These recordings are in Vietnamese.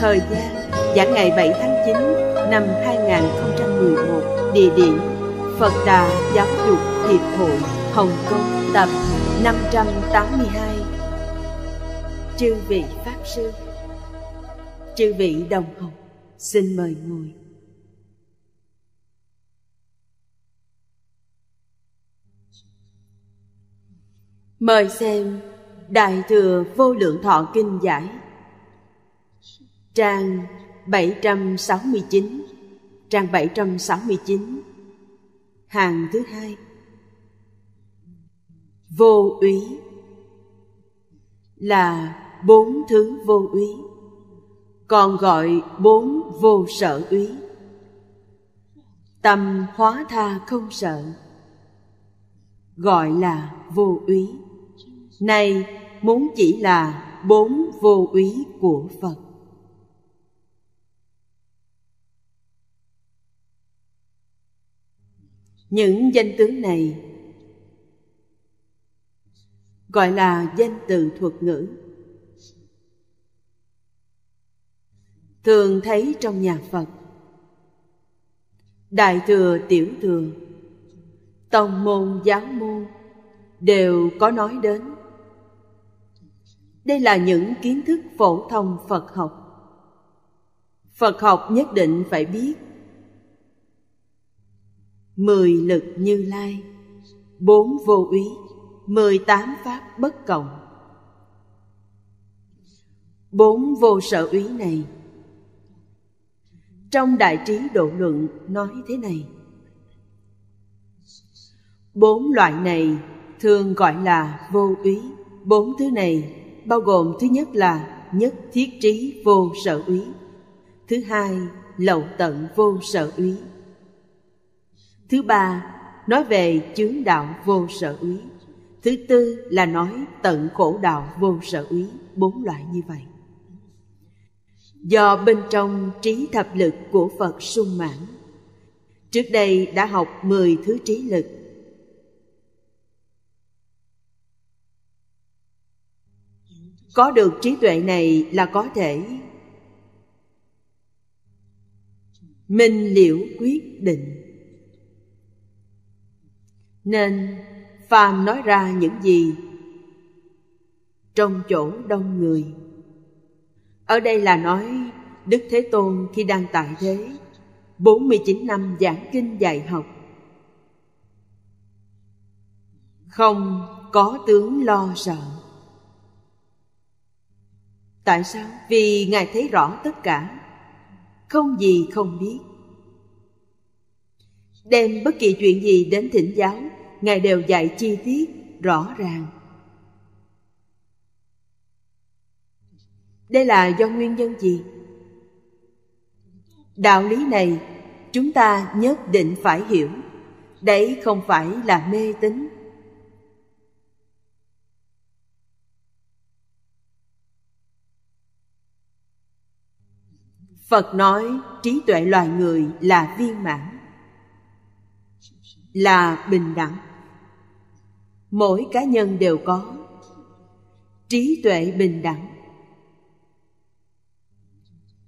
Thời gian giảng ngày 7 tháng 9 năm 2011 Địa điểm Phật Đà Giáo dục Hiệp hội Hồng Kông tập 582 Chư vị Pháp Sư Chư vị Đồng học xin mời ngồi Mời xem Đại Thừa Vô Lượng Thọ Kinh Giải Trang 769 Trang 769 Hàng thứ hai Vô úy Là bốn thứ vô úy Còn gọi bốn vô sở úy Tâm hóa tha không sợ Gọi là vô úy Nay muốn chỉ là bốn vô úy của Phật những danh tướng này gọi là danh từ thuật ngữ thường thấy trong nhà phật đại thừa tiểu thừa tông môn giáo môn đều có nói đến đây là những kiến thức phổ thông phật học phật học nhất định phải biết mười lực như lai bốn vô úy mười tám pháp bất cộng bốn vô sở úy này trong đại trí độ luận nói thế này bốn loại này thường gọi là vô úy bốn thứ này bao gồm thứ nhất là nhất thiết trí vô sở úy thứ hai lậu tận vô sở úy thứ ba nói về chướng đạo vô sở úy thứ tư là nói tận khổ đạo vô sở úy bốn loại như vậy do bên trong trí thập lực của phật sung mãn trước đây đã học mười thứ trí lực có được trí tuệ này là có thể minh liễu quyết định nên phàm nói ra những gì trong chỗ đông người. Ở đây là nói Đức Thế Tôn khi đang tại thế, 49 năm giảng kinh dạy học. Không có tướng lo sợ. Tại sao? Vì Ngài thấy rõ tất cả, không gì không biết đem bất kỳ chuyện gì đến thỉnh giáo ngài đều dạy chi tiết rõ ràng đây là do nguyên nhân gì đạo lý này chúng ta nhất định phải hiểu đấy không phải là mê tín phật nói trí tuệ loài người là viên mãn là bình đẳng mỗi cá nhân đều có trí tuệ bình đẳng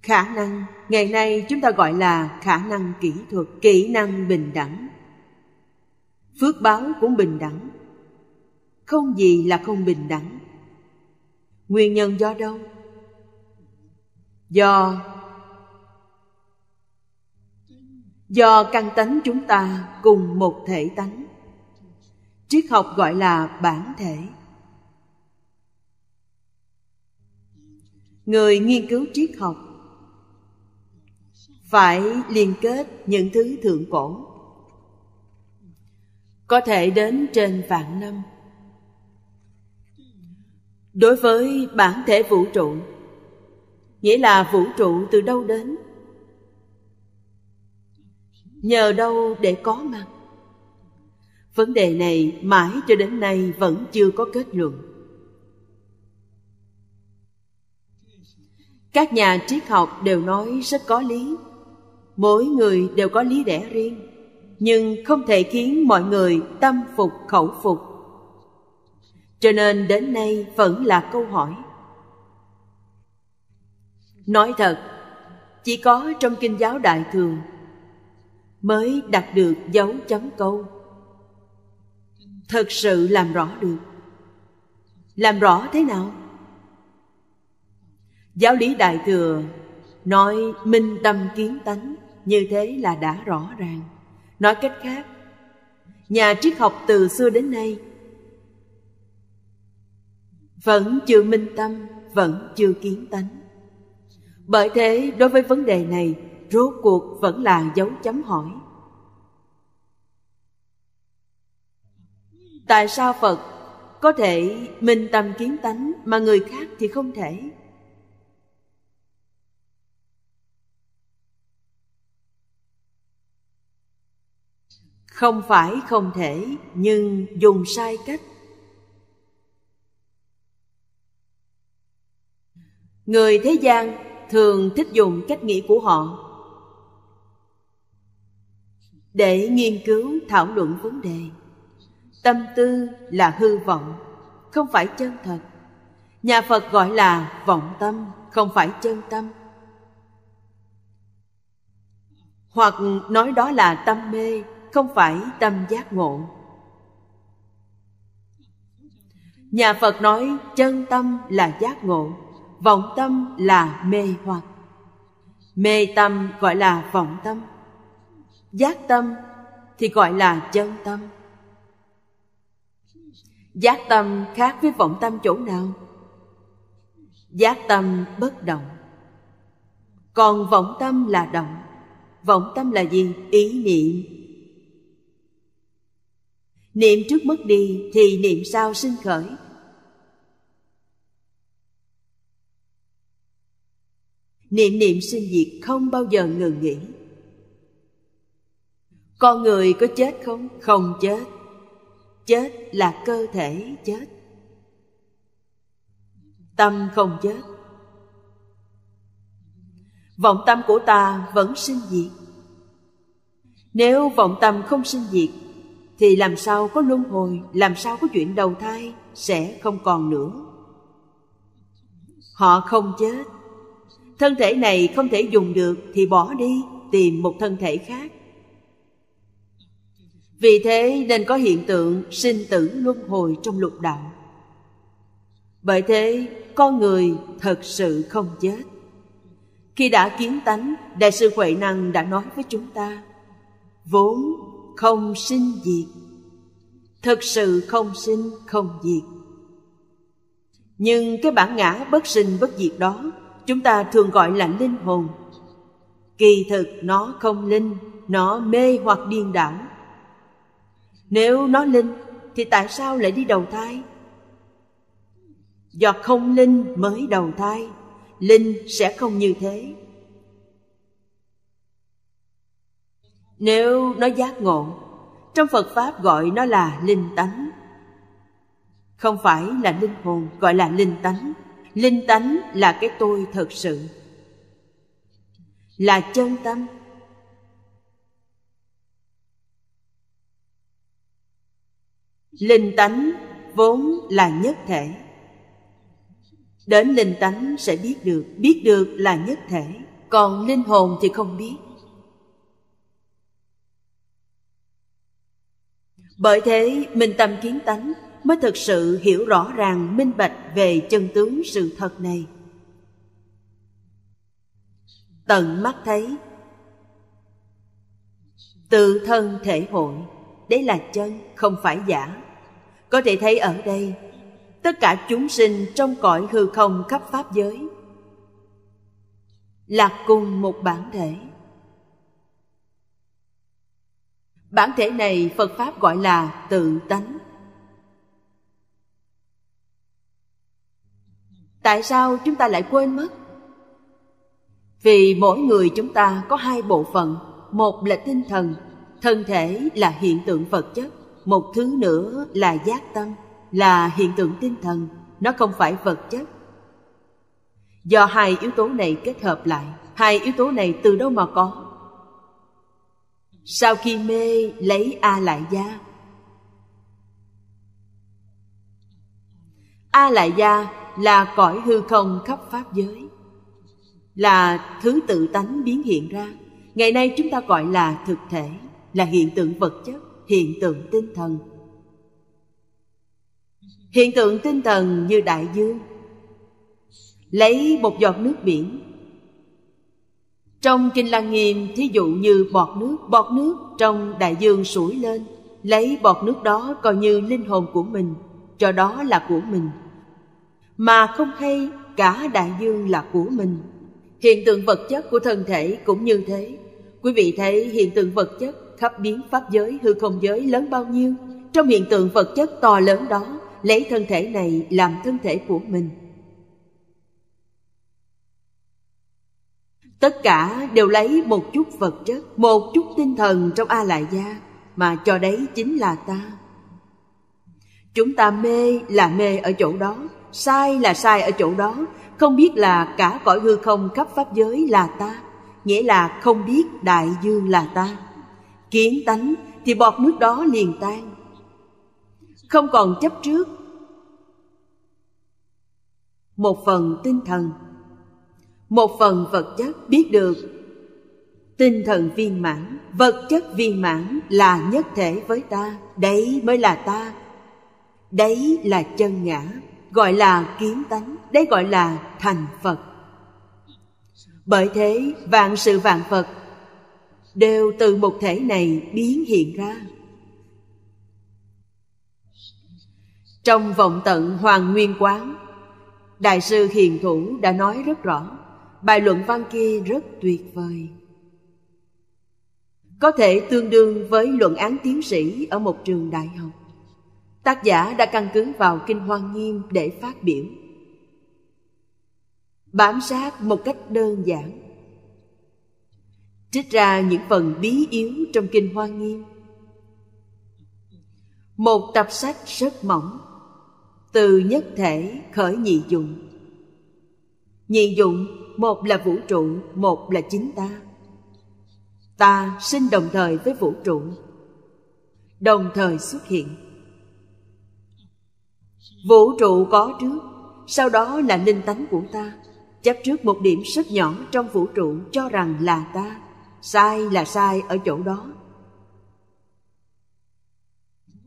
khả năng ngày nay chúng ta gọi là khả năng kỹ thuật kỹ năng bình đẳng phước báo cũng bình đẳng không gì là không bình đẳng nguyên nhân do đâu do do căn tánh chúng ta cùng một thể tánh triết học gọi là bản thể người nghiên cứu triết học phải liên kết những thứ thượng cổ có thể đến trên vạn năm đối với bản thể vũ trụ nghĩa là vũ trụ từ đâu đến nhờ đâu để có mặt vấn đề này mãi cho đến nay vẫn chưa có kết luận các nhà triết học đều nói rất có lý mỗi người đều có lý lẽ riêng nhưng không thể khiến mọi người tâm phục khẩu phục cho nên đến nay vẫn là câu hỏi nói thật chỉ có trong kinh giáo đại thường mới đặt được dấu chấm câu thật sự làm rõ được làm rõ thế nào giáo lý đại thừa nói minh tâm kiến tánh như thế là đã rõ ràng nói cách khác nhà triết học từ xưa đến nay vẫn chưa minh tâm vẫn chưa kiến tánh bởi thế đối với vấn đề này rốt cuộc vẫn là dấu chấm hỏi tại sao phật có thể minh tâm kiến tánh mà người khác thì không thể không phải không thể nhưng dùng sai cách người thế gian thường thích dùng cách nghĩ của họ để nghiên cứu thảo luận vấn đề tâm tư là hư vọng không phải chân thật nhà phật gọi là vọng tâm không phải chân tâm hoặc nói đó là tâm mê không phải tâm giác ngộ nhà phật nói chân tâm là giác ngộ vọng tâm là mê hoặc mê tâm gọi là vọng tâm giác tâm thì gọi là chân tâm giác tâm khác với vọng tâm chỗ nào giác tâm bất động còn vọng tâm là động vọng tâm là gì ý niệm niệm trước mất đi thì niệm sau sinh khởi niệm niệm sinh diệt không bao giờ ngừng nghỉ con người có chết không không chết chết là cơ thể chết tâm không chết vọng tâm của ta vẫn sinh diệt nếu vọng tâm không sinh diệt thì làm sao có luân hồi làm sao có chuyện đầu thai sẽ không còn nữa họ không chết thân thể này không thể dùng được thì bỏ đi tìm một thân thể khác vì thế nên có hiện tượng sinh tử luân hồi trong lục đạo bởi thế con người thật sự không chết khi đã kiến tánh đại sư huệ năng đã nói với chúng ta vốn không sinh diệt thật sự không sinh không diệt nhưng cái bản ngã bất sinh bất diệt đó chúng ta thường gọi là linh hồn kỳ thực nó không linh nó mê hoặc điên đảo nếu nó linh thì tại sao lại đi đầu thai? Do không linh mới đầu thai, linh sẽ không như thế. Nếu nó giác ngộ, trong Phật Pháp gọi nó là linh tánh. Không phải là linh hồn gọi là linh tánh. Linh tánh là cái tôi thật sự. Là chân tâm linh tánh vốn là nhất thể đến linh tánh sẽ biết được biết được là nhất thể còn linh hồn thì không biết bởi thế minh tâm kiến tánh mới thực sự hiểu rõ ràng minh bạch về chân tướng sự thật này tận mắt thấy tự thân thể hội đấy là chân không phải giả có thể thấy ở đây tất cả chúng sinh trong cõi hư không khắp pháp giới là cùng một bản thể bản thể này phật pháp gọi là tự tánh tại sao chúng ta lại quên mất vì mỗi người chúng ta có hai bộ phận một là tinh thần thân thể là hiện tượng vật chất một thứ nữa là giác tâm là hiện tượng tinh thần nó không phải vật chất do hai yếu tố này kết hợp lại hai yếu tố này từ đâu mà có sau khi mê lấy a lại gia a lại gia là cõi hư không khắp pháp giới là thứ tự tánh biến hiện ra ngày nay chúng ta gọi là thực thể là hiện tượng vật chất hiện tượng tinh thần hiện tượng tinh thần như đại dương lấy một giọt nước biển trong kinh lăng nghiêm thí dụ như bọt nước bọt nước trong đại dương sủi lên lấy bọt nước đó coi như linh hồn của mình cho đó là của mình mà không hay cả đại dương là của mình hiện tượng vật chất của thân thể cũng như thế quý vị thấy hiện tượng vật chất khắp biến pháp giới hư không giới lớn bao nhiêu trong hiện tượng vật chất to lớn đó lấy thân thể này làm thân thể của mình tất cả đều lấy một chút vật chất một chút tinh thần trong a la gia mà cho đấy chính là ta chúng ta mê là mê ở chỗ đó sai là sai ở chỗ đó không biết là cả cõi hư không khắp pháp giới là ta nghĩa là không biết đại dương là ta kiến tánh thì bọt nước đó liền tan không còn chấp trước một phần tinh thần một phần vật chất biết được tinh thần viên mãn vật chất viên mãn là nhất thể với ta đấy mới là ta đấy là chân ngã gọi là kiến tánh đấy gọi là thành phật bởi thế vạn sự vạn phật đều từ một thể này biến hiện ra trong vọng tận hoàng nguyên quán đại sư hiền thủ đã nói rất rõ bài luận văn kia rất tuyệt vời có thể tương đương với luận án tiến sĩ ở một trường đại học tác giả đã căn cứ vào kinh hoa nghiêm để phát biểu bám sát một cách đơn giản trích ra những phần bí yếu trong kinh hoa nghiêm một tập sách rất mỏng từ nhất thể khởi nhị dụng nhị dụng một là vũ trụ một là chính ta ta sinh đồng thời với vũ trụ đồng thời xuất hiện vũ trụ có trước sau đó là linh tánh của ta chấp trước một điểm rất nhỏ trong vũ trụ cho rằng là ta sai là sai ở chỗ đó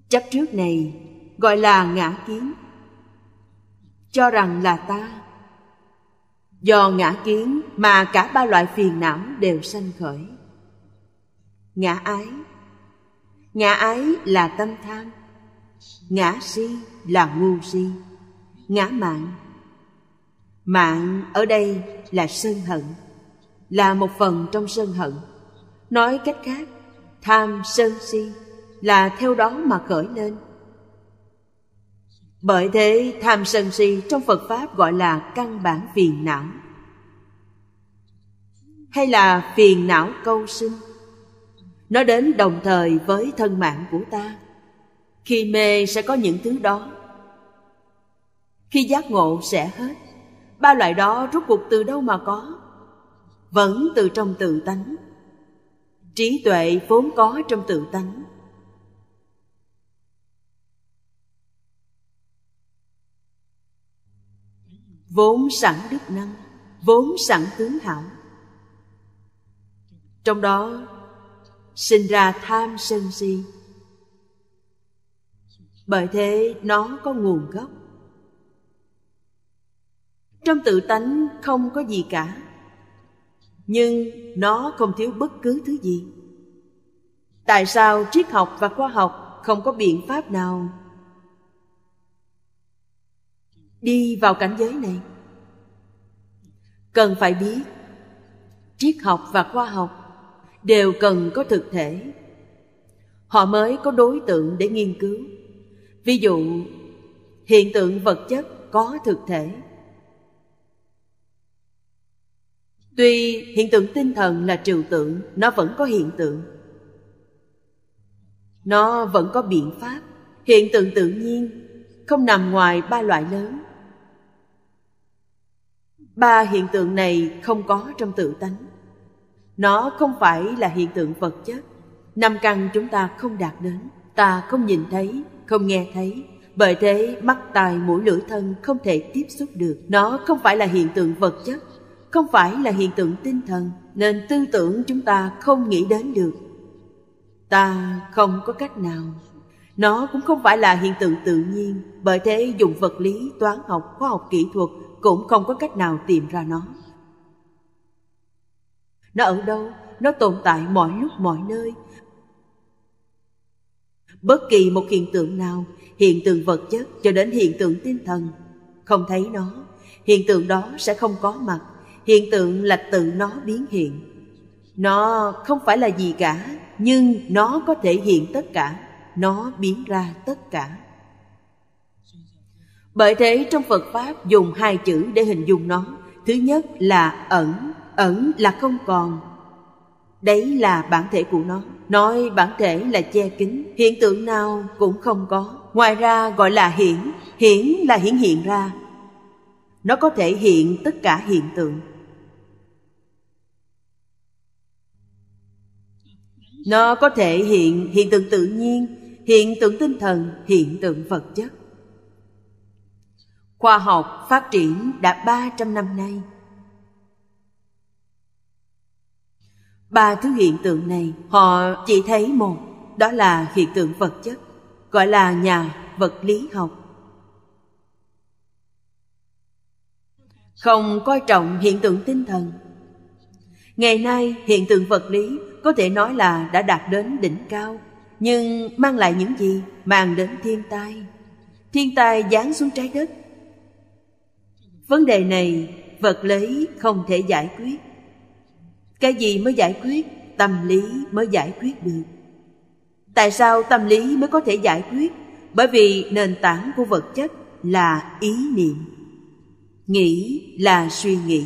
chấp trước này gọi là ngã kiến cho rằng là ta do ngã kiến mà cả ba loại phiền não đều sanh khởi ngã ái ngã ái là tâm tham ngã si là ngu si ngã mạng mạng ở đây là sân hận là một phần trong sân hận nói cách khác tham sân si là theo đó mà khởi lên bởi thế tham sân si trong phật pháp gọi là căn bản phiền não hay là phiền não câu sinh nó đến đồng thời với thân mạng của ta khi mê sẽ có những thứ đó khi giác ngộ sẽ hết ba loại đó rốt cuộc từ đâu mà có vẫn từ trong tự tánh trí tuệ vốn có trong tự tánh vốn sẵn đức năng vốn sẵn tướng hảo trong đó sinh ra tham sân si bởi thế nó có nguồn gốc trong tự tánh không có gì cả nhưng nó không thiếu bất cứ thứ gì tại sao triết học và khoa học không có biện pháp nào đi vào cảnh giới này cần phải biết triết học và khoa học đều cần có thực thể họ mới có đối tượng để nghiên cứu ví dụ hiện tượng vật chất có thực thể tuy hiện tượng tinh thần là trừu tượng nó vẫn có hiện tượng nó vẫn có biện pháp hiện tượng tự nhiên không nằm ngoài ba loại lớn ba hiện tượng này không có trong tự tánh nó không phải là hiện tượng vật chất năm căn chúng ta không đạt đến ta không nhìn thấy không nghe thấy bởi thế mắt tai mũi lưỡi thân không thể tiếp xúc được nó không phải là hiện tượng vật chất không phải là hiện tượng tinh thần nên tư tưởng chúng ta không nghĩ đến được ta không có cách nào nó cũng không phải là hiện tượng tự nhiên bởi thế dùng vật lý toán học khoa học kỹ thuật cũng không có cách nào tìm ra nó nó ở đâu nó tồn tại mọi lúc mọi nơi bất kỳ một hiện tượng nào hiện tượng vật chất cho đến hiện tượng tinh thần không thấy nó hiện tượng đó sẽ không có mặt hiện tượng là tự nó biến hiện nó không phải là gì cả nhưng nó có thể hiện tất cả nó biến ra tất cả bởi thế trong phật pháp dùng hai chữ để hình dung nó thứ nhất là ẩn ẩn là không còn đấy là bản thể của nó nói bản thể là che kín hiện tượng nào cũng không có ngoài ra gọi là hiển hiển là hiển hiện ra nó có thể hiện tất cả hiện tượng Nó có thể hiện hiện tượng tự nhiên, hiện tượng tinh thần, hiện tượng vật chất. Khoa học phát triển đã 300 năm nay. Ba thứ hiện tượng này họ chỉ thấy một, đó là hiện tượng vật chất, gọi là nhà vật lý học. Không coi trọng hiện tượng tinh thần. Ngày nay, hiện tượng vật lý có thể nói là đã đạt đến đỉnh cao nhưng mang lại những gì mang đến thiên tai thiên tai giáng xuống trái đất vấn đề này vật lý không thể giải quyết cái gì mới giải quyết tâm lý mới giải quyết được tại sao tâm lý mới có thể giải quyết bởi vì nền tảng của vật chất là ý niệm nghĩ là suy nghĩ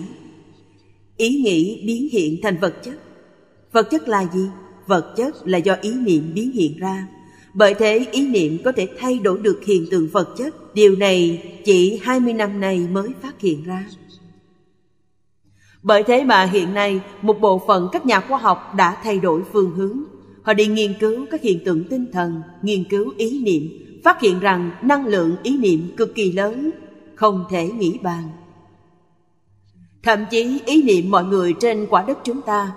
ý nghĩ biến hiện thành vật chất vật chất là gì vật chất là do ý niệm biến hiện ra bởi thế ý niệm có thể thay đổi được hiện tượng vật chất điều này chỉ 20 năm nay mới phát hiện ra bởi thế mà hiện nay một bộ phận các nhà khoa học đã thay đổi phương hướng họ đi nghiên cứu các hiện tượng tinh thần nghiên cứu ý niệm phát hiện rằng năng lượng ý niệm cực kỳ lớn không thể nghĩ bàn thậm chí ý niệm mọi người trên quả đất chúng ta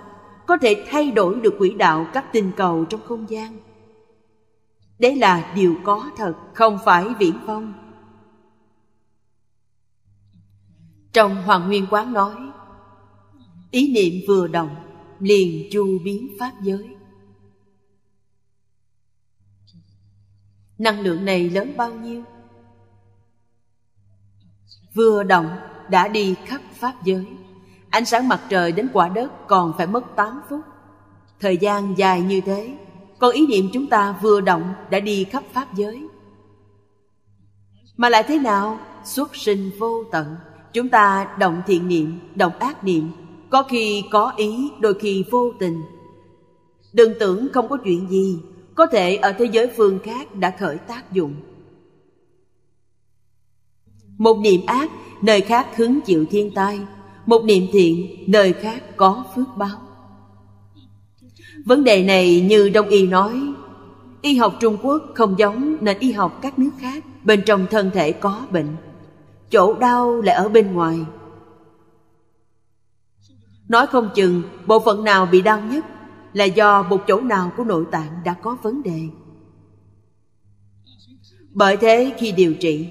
có thể thay đổi được quỹ đạo các tinh cầu trong không gian đấy là điều có thật không phải viễn vông trong hoàng nguyên quán nói ý niệm vừa động liền chu biến pháp giới năng lượng này lớn bao nhiêu vừa động đã đi khắp pháp giới Ánh sáng mặt trời đến quả đất còn phải mất 8 phút. Thời gian dài như thế, còn ý niệm chúng ta vừa động đã đi khắp pháp giới. Mà lại thế nào? Xuất sinh vô tận, chúng ta động thiện niệm, động ác niệm, có khi có ý, đôi khi vô tình. Đừng tưởng không có chuyện gì, có thể ở thế giới phương khác đã khởi tác dụng. Một niệm ác, nơi khác hứng chịu thiên tai, một niệm thiện nơi khác có phước báo vấn đề này như đông y nói y học trung quốc không giống nền y học các nước khác bên trong thân thể có bệnh chỗ đau lại ở bên ngoài nói không chừng bộ phận nào bị đau nhất là do một chỗ nào của nội tạng đã có vấn đề bởi thế khi điều trị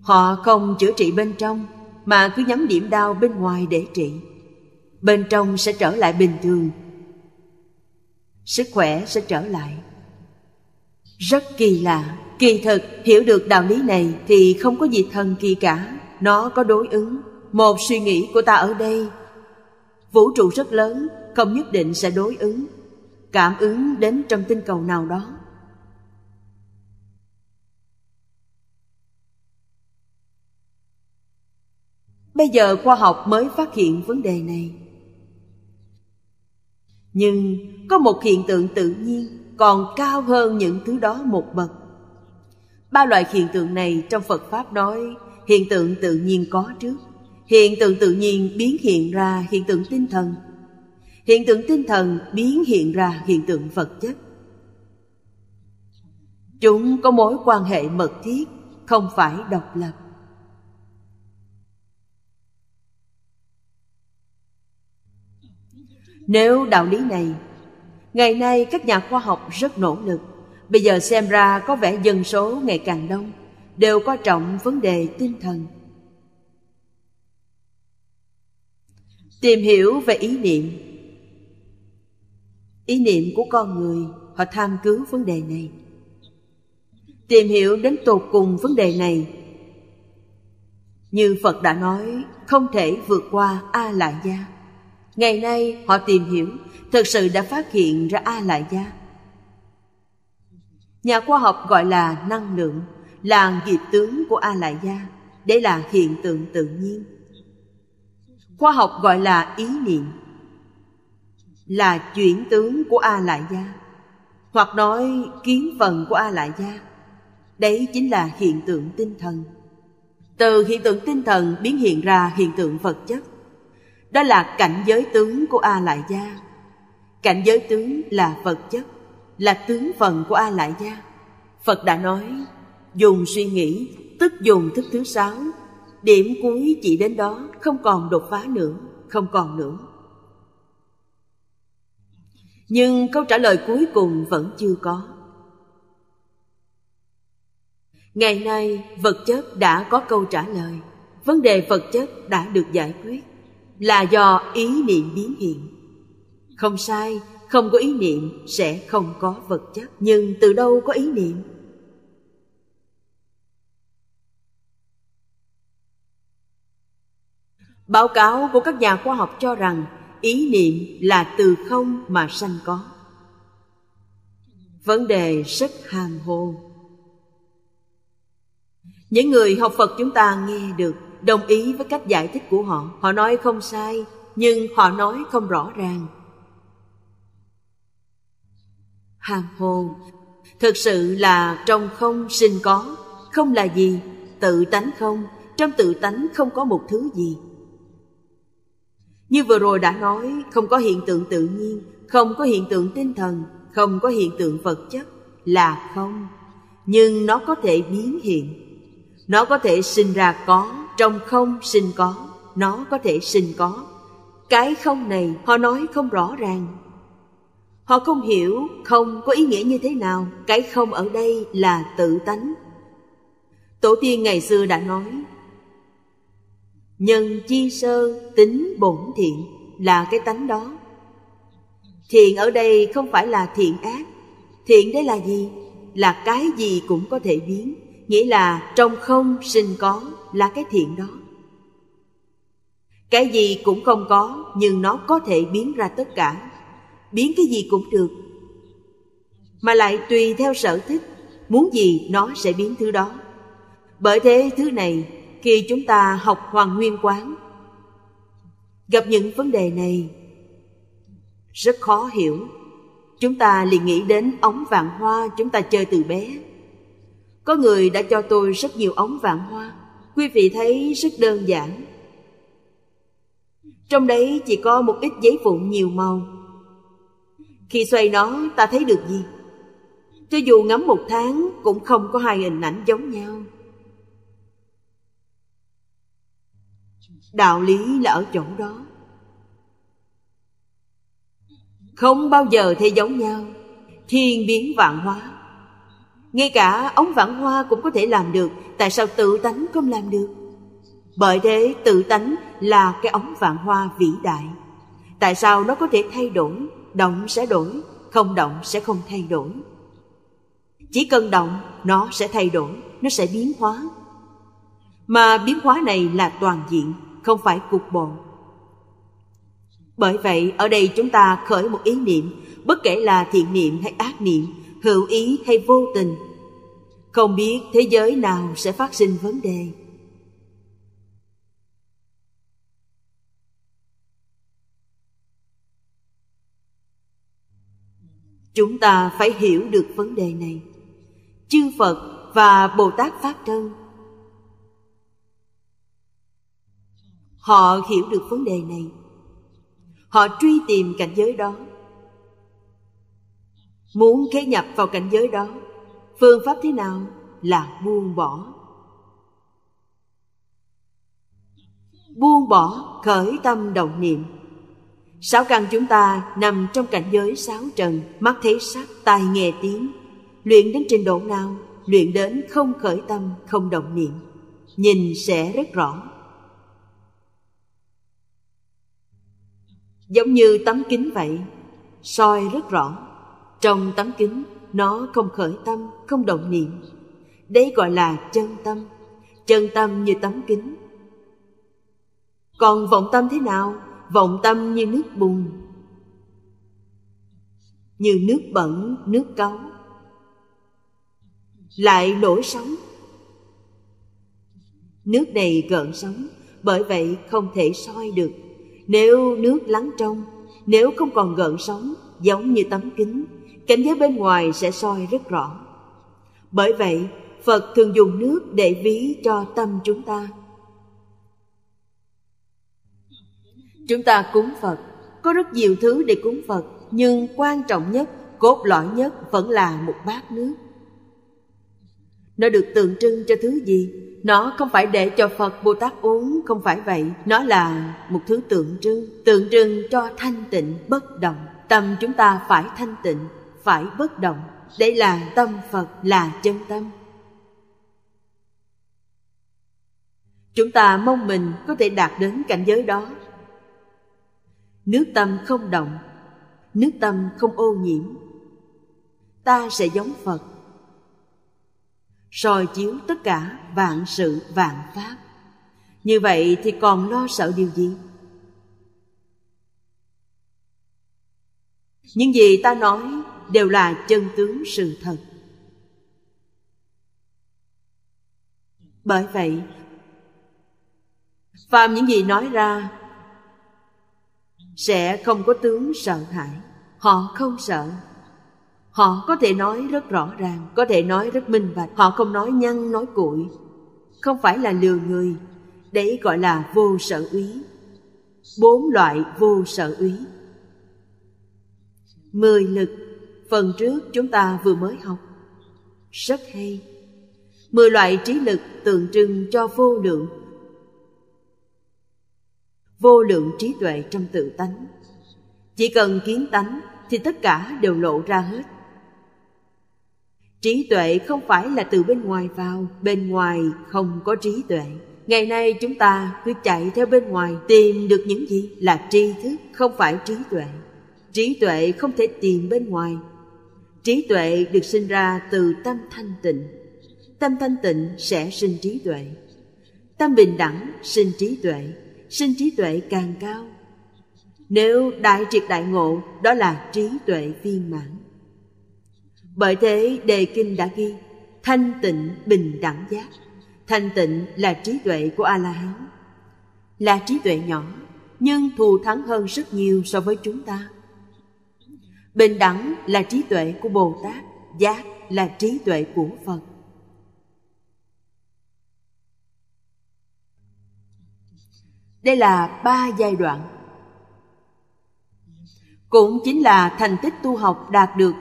họ không chữa trị bên trong mà cứ nhắm điểm đau bên ngoài để trị bên trong sẽ trở lại bình thường sức khỏe sẽ trở lại rất kỳ lạ kỳ thực hiểu được đạo lý này thì không có gì thần kỳ cả nó có đối ứng một suy nghĩ của ta ở đây vũ trụ rất lớn không nhất định sẽ đối ứng cảm ứng đến trong tinh cầu nào đó bây giờ khoa học mới phát hiện vấn đề này nhưng có một hiện tượng tự nhiên còn cao hơn những thứ đó một bậc ba loại hiện tượng này trong phật pháp nói hiện tượng tự nhiên có trước hiện tượng tự nhiên biến hiện ra hiện tượng tinh thần hiện tượng tinh thần biến hiện ra hiện tượng vật chất chúng có mối quan hệ mật thiết không phải độc lập Nếu đạo lý này, ngày nay các nhà khoa học rất nỗ lực, bây giờ xem ra có vẻ dân số ngày càng đông, đều coi trọng vấn đề tinh thần. Tìm hiểu về ý niệm Ý niệm của con người, họ tham cứu vấn đề này. Tìm hiểu đến tột cùng vấn đề này như Phật đã nói, không thể vượt qua A La Gia. Ngày nay họ tìm hiểu Thực sự đã phát hiện ra A-lại gia Nhà khoa học gọi là năng lượng Là nghiệp tướng của A-lại gia để là hiện tượng tự nhiên Khoa học gọi là ý niệm Là chuyển tướng của A-lại gia Hoặc nói kiến phần của A-lại gia Đấy chính là hiện tượng tinh thần Từ hiện tượng tinh thần biến hiện ra hiện tượng vật chất đó là cảnh giới tướng của a lại gia cảnh giới tướng là vật chất là tướng phần của a lại gia phật đã nói dùng suy nghĩ tức dùng thức thứ sáu điểm cuối chỉ đến đó không còn đột phá nữa không còn nữa nhưng câu trả lời cuối cùng vẫn chưa có ngày nay vật chất đã có câu trả lời vấn đề vật chất đã được giải quyết là do ý niệm biến hiện không sai không có ý niệm sẽ không có vật chất nhưng từ đâu có ý niệm báo cáo của các nhà khoa học cho rằng ý niệm là từ không mà sanh có vấn đề rất hàng hồ những người học phật chúng ta nghe được đồng ý với cách giải thích của họ họ nói không sai nhưng họ nói không rõ ràng hàng hồn thực sự là trong không sinh có không là gì tự tánh không trong tự tánh không có một thứ gì như vừa rồi đã nói không có hiện tượng tự nhiên không có hiện tượng tinh thần không có hiện tượng vật chất là không nhưng nó có thể biến hiện nó có thể sinh ra có trong không sinh có nó có thể sinh có cái không này họ nói không rõ ràng họ không hiểu không có ý nghĩa như thế nào cái không ở đây là tự tánh tổ tiên ngày xưa đã nói nhân chi sơ tính bổn thiện là cái tánh đó thiện ở đây không phải là thiện ác thiện đấy là gì là cái gì cũng có thể biến nghĩa là trong không sinh có là cái thiện đó cái gì cũng không có nhưng nó có thể biến ra tất cả biến cái gì cũng được mà lại tùy theo sở thích muốn gì nó sẽ biến thứ đó bởi thế thứ này khi chúng ta học hoàng nguyên quán gặp những vấn đề này rất khó hiểu chúng ta liền nghĩ đến ống vạn hoa chúng ta chơi từ bé có người đã cho tôi rất nhiều ống vạn hoa Quý vị thấy rất đơn giản Trong đấy chỉ có một ít giấy vụn nhiều màu Khi xoay nó ta thấy được gì? Cho dù ngắm một tháng cũng không có hai hình ảnh giống nhau Đạo lý là ở chỗ đó Không bao giờ thấy giống nhau Thiên biến vạn hóa ngay cả ống vãng hoa cũng có thể làm được, tại sao tự tánh không làm được? Bởi thế tự tánh là cái ống vạn hoa vĩ đại. Tại sao nó có thể thay đổi, động sẽ đổi, không động sẽ không thay đổi. Chỉ cần động, nó sẽ thay đổi, nó sẽ biến hóa. Mà biến hóa này là toàn diện, không phải cục bộ. Bởi vậy, ở đây chúng ta khởi một ý niệm, bất kể là thiện niệm hay ác niệm, hữu ý hay vô tình không biết thế giới nào sẽ phát sinh vấn đề chúng ta phải hiểu được vấn đề này chư phật và bồ tát pháp thân họ hiểu được vấn đề này họ truy tìm cảnh giới đó Muốn khế nhập vào cảnh giới đó Phương pháp thế nào là buông bỏ Buông bỏ khởi tâm động niệm Sáu căn chúng ta nằm trong cảnh giới sáu trần Mắt thấy sắc, tai nghe tiếng Luyện đến trình độ nào Luyện đến không khởi tâm, không động niệm Nhìn sẽ rất rõ Giống như tấm kính vậy soi rất rõ trong tấm kính nó không khởi tâm không động niệm đấy gọi là chân tâm chân tâm như tấm kính còn vọng tâm thế nào vọng tâm như nước bùn như nước bẩn nước cáu lại nổi sóng nước này gợn sóng bởi vậy không thể soi được nếu nước lắng trong nếu không còn gợn sóng giống như tấm kính cảnh giới bên ngoài sẽ soi rất rõ. Bởi vậy, Phật thường dùng nước để ví cho tâm chúng ta. Chúng ta cúng Phật, có rất nhiều thứ để cúng Phật, nhưng quan trọng nhất, cốt lõi nhất vẫn là một bát nước. Nó được tượng trưng cho thứ gì? Nó không phải để cho Phật Bồ Tát uống, không phải vậy. Nó là một thứ tượng trưng, tượng trưng cho thanh tịnh bất động. Tâm chúng ta phải thanh tịnh, phải bất động để là tâm phật là chân tâm chúng ta mong mình có thể đạt đến cảnh giới đó nước tâm không động nước tâm không ô nhiễm ta sẽ giống phật soi chiếu tất cả vạn sự vạn pháp như vậy thì còn lo sợ điều gì những gì ta nói đều là chân tướng sự thật bởi vậy phàm những gì nói ra sẽ không có tướng sợ hãi họ không sợ họ có thể nói rất rõ ràng có thể nói rất minh bạch họ không nói nhăn nói cuội không phải là lừa người đấy gọi là vô sợ úy bốn loại vô sợ úy mười lực phần trước chúng ta vừa mới học rất hay mười loại trí lực tượng trưng cho vô lượng vô lượng trí tuệ trong tự tánh chỉ cần kiến tánh thì tất cả đều lộ ra hết trí tuệ không phải là từ bên ngoài vào bên ngoài không có trí tuệ ngày nay chúng ta cứ chạy theo bên ngoài tìm được những gì là tri thức không phải trí tuệ trí tuệ không thể tìm bên ngoài trí tuệ được sinh ra từ tâm thanh tịnh tâm thanh tịnh sẽ sinh trí tuệ tâm bình đẳng sinh trí tuệ sinh trí tuệ càng cao nếu đại triệt đại ngộ đó là trí tuệ viên mãn bởi thế đề kinh đã ghi thanh tịnh bình đẳng giác thanh tịnh là trí tuệ của a la hán là trí tuệ nhỏ nhưng thù thắng hơn rất nhiều so với chúng ta Bình đẳng là trí tuệ của Bồ Tát, giác là trí tuệ của Phật. Đây là ba giai đoạn. Cũng chính là thành tích tu học đạt được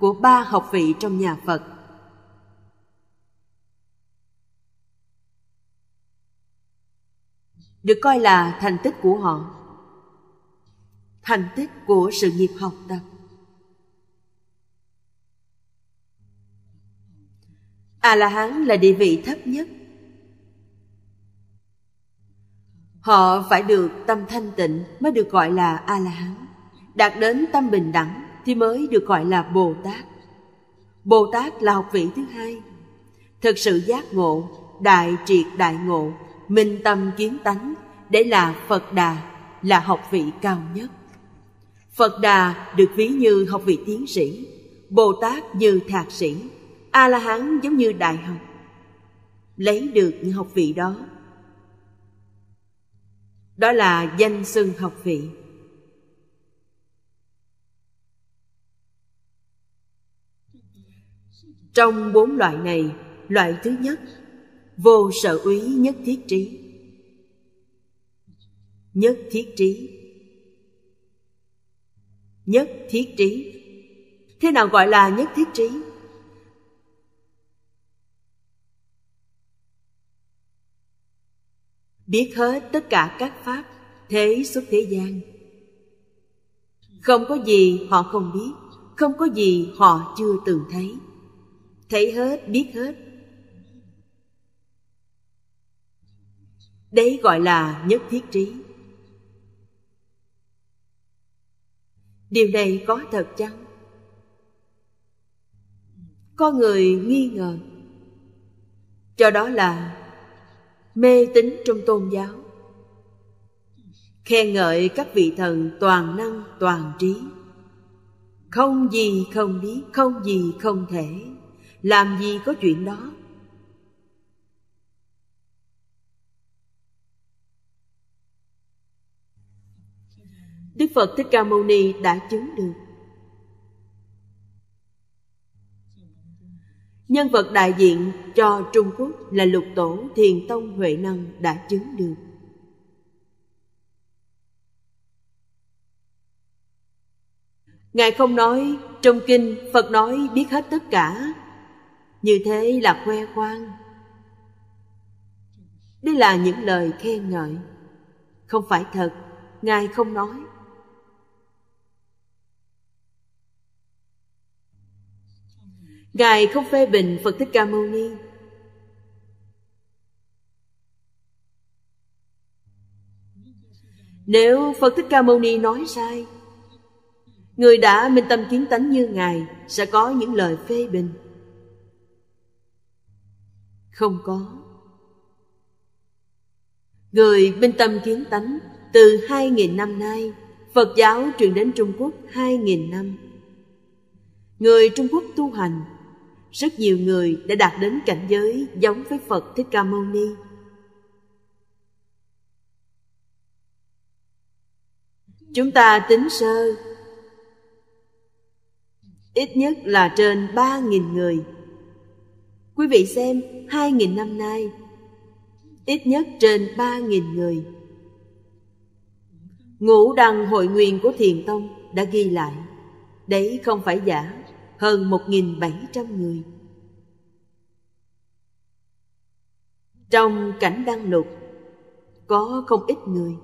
của ba học vị trong nhà Phật. Được coi là thành tích của họ. Thành tích của sự nghiệp học tập. a la hán là địa vị thấp nhất họ phải được tâm thanh tịnh mới được gọi là a la hán đạt đến tâm bình đẳng thì mới được gọi là bồ tát bồ tát là học vị thứ hai thực sự giác ngộ đại triệt đại ngộ minh tâm kiến tánh để là phật đà là học vị cao nhất phật đà được ví như học vị tiến sĩ bồ tát như thạc sĩ a la hán giống như đại học lấy được những học vị đó đó là danh xưng học vị trong bốn loại này loại thứ nhất vô sở úy nhất thiết trí nhất thiết trí nhất thiết trí thế nào gọi là nhất thiết trí biết hết tất cả các pháp thế xuất thế gian không có gì họ không biết không có gì họ chưa từng thấy thấy hết biết hết đấy gọi là nhất thiết trí điều này có thật chăng có người nghi ngờ cho đó là mê tín trong tôn giáo khen ngợi các vị thần toàn năng toàn trí không gì không biết không gì không thể làm gì có chuyện đó đức phật thích ca mâu ni đã chứng được Nhân vật đại diện cho Trung Quốc là lục tổ Thiền Tông Huệ Năng đã chứng được. Ngài không nói, trong kinh Phật nói biết hết tất cả. Như thế là khoe khoang. Đây là những lời khen ngợi. Không phải thật, Ngài không nói Ngài không phê bình Phật Thích Ca Mâu Ni Nếu Phật Thích Ca Mâu Ni nói sai Người đã minh tâm kiến tánh như Ngài Sẽ có những lời phê bình Không có Người minh tâm kiến tánh Từ 2.000 năm nay Phật giáo truyền đến Trung Quốc 2.000 năm Người Trung Quốc tu hành rất nhiều người đã đạt đến cảnh giới giống với Phật Thích Ca Mâu Ni. Chúng ta tính sơ Ít nhất là trên ba nghìn người Quý vị xem hai nghìn năm nay Ít nhất trên ba nghìn người Ngũ đăng hội nguyên của Thiền Tông đã ghi lại Đấy không phải giả hơn 1.700 người. Trong cảnh đăng lục có không ít người.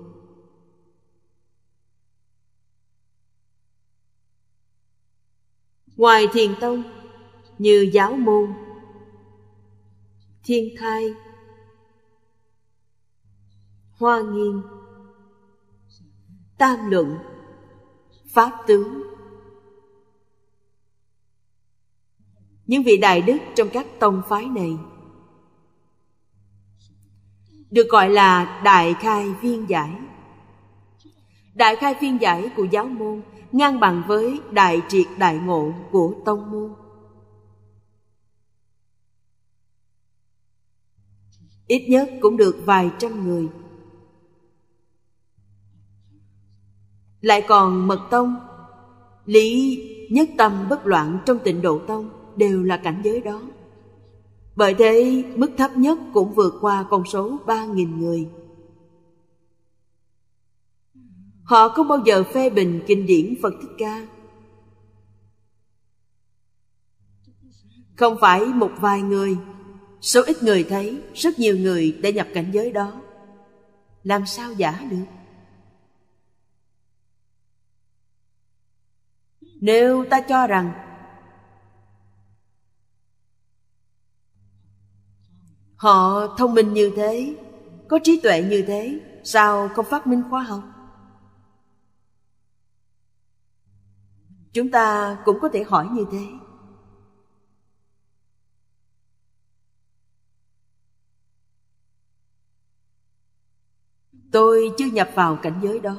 Ngoài thiền tông như giáo môn, thiên thai, hoa nghiêm, tam luận, pháp tướng, những vị đại đức trong các tông phái này được gọi là đại khai viên giải đại khai viên giải của giáo môn ngang bằng với đại triệt đại ngộ của tông môn ít nhất cũng được vài trăm người lại còn mật tông lý nhất tâm bất loạn trong tịnh độ tông đều là cảnh giới đó. Bởi thế, mức thấp nhất cũng vượt qua con số 3.000 người. Họ không bao giờ phê bình kinh điển Phật Thích Ca. Không phải một vài người, số ít người thấy, rất nhiều người đã nhập cảnh giới đó. Làm sao giả được? Nếu ta cho rằng Họ thông minh như thế, có trí tuệ như thế, sao không phát minh khoa học? Chúng ta cũng có thể hỏi như thế. Tôi chưa nhập vào cảnh giới đó.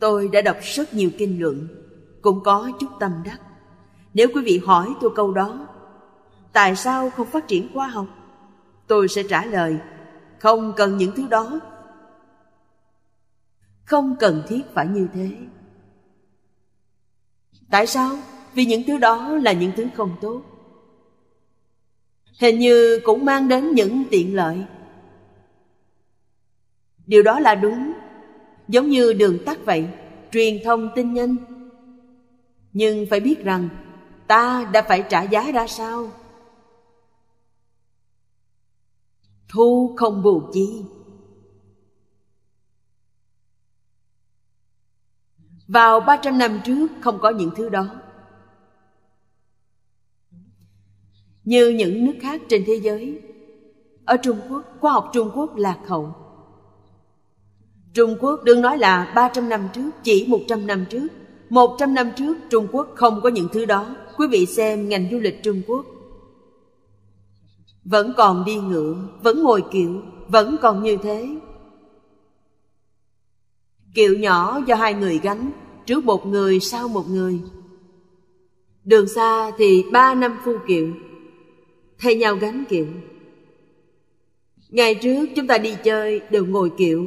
Tôi đã đọc rất nhiều kinh luận, cũng có chút tâm đắc. Nếu quý vị hỏi tôi câu đó, tại sao không phát triển khoa học tôi sẽ trả lời không cần những thứ đó không cần thiết phải như thế tại sao vì những thứ đó là những thứ không tốt hình như cũng mang đến những tiện lợi điều đó là đúng giống như đường tắt vậy truyền thông tin nhanh nhưng phải biết rằng ta đã phải trả giá ra sao thu không bù chi Vào ba trăm năm trước không có những thứ đó Như những nước khác trên thế giới Ở Trung Quốc, khoa học Trung Quốc lạc hậu Trung Quốc đương nói là ba trăm năm trước, chỉ một trăm năm trước một trăm năm trước Trung Quốc không có những thứ đó Quý vị xem ngành du lịch Trung Quốc vẫn còn đi ngựa, vẫn ngồi kiệu, vẫn còn như thế. Kiệu nhỏ do hai người gánh, trước một người sau một người. Đường xa thì ba năm phu kiệu, thay nhau gánh kiệu. Ngày trước chúng ta đi chơi đều ngồi kiệu,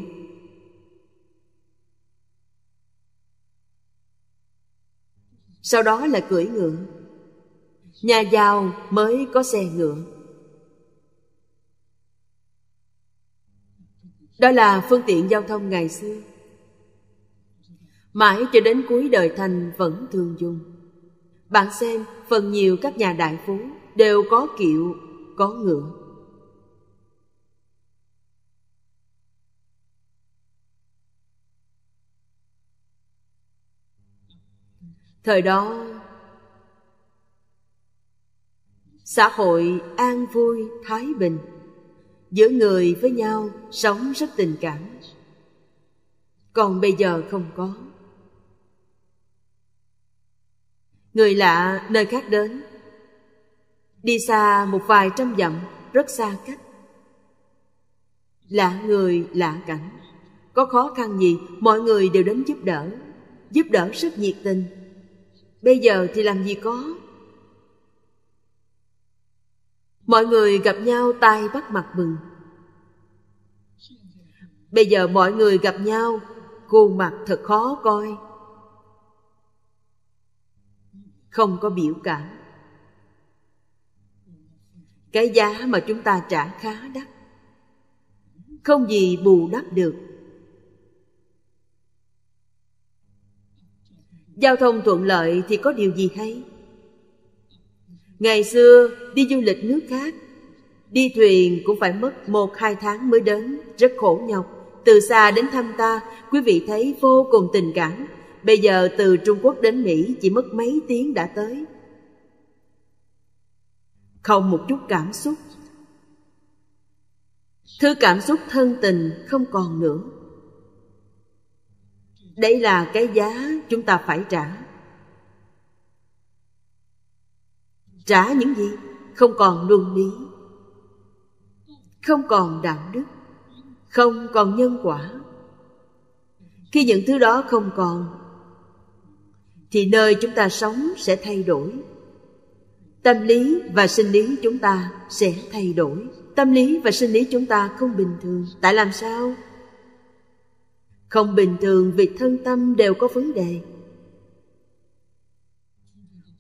sau đó là cưỡi ngựa. Nhà giàu mới có xe ngựa. Đó là phương tiện giao thông ngày xưa. Mãi cho đến cuối đời thành vẫn thường dùng. Bạn xem, phần nhiều các nhà đại phú đều có kiệu, có ngựa. Thời đó xã hội an vui thái bình giữa người với nhau sống rất tình cảm còn bây giờ không có người lạ nơi khác đến đi xa một vài trăm dặm rất xa cách lạ người lạ cảnh có khó khăn gì mọi người đều đến giúp đỡ giúp đỡ rất nhiệt tình bây giờ thì làm gì có mọi người gặp nhau tay bắt mặt mừng bây giờ mọi người gặp nhau khuôn mặt thật khó coi không có biểu cảm cái giá mà chúng ta trả khá đắt không gì bù đắp được giao thông thuận lợi thì có điều gì hay Ngày xưa đi du lịch nước khác Đi thuyền cũng phải mất một hai tháng mới đến Rất khổ nhọc Từ xa đến thăm ta Quý vị thấy vô cùng tình cảm Bây giờ từ Trung Quốc đến Mỹ Chỉ mất mấy tiếng đã tới Không một chút cảm xúc Thứ cảm xúc thân tình không còn nữa Đây là cái giá chúng ta phải trả trả những gì không còn luân lý không còn đạo đức không còn nhân quả khi những thứ đó không còn thì nơi chúng ta sống sẽ thay đổi tâm lý và sinh lý chúng ta sẽ thay đổi tâm lý và sinh lý chúng ta không bình thường tại làm sao không bình thường vì thân tâm đều có vấn đề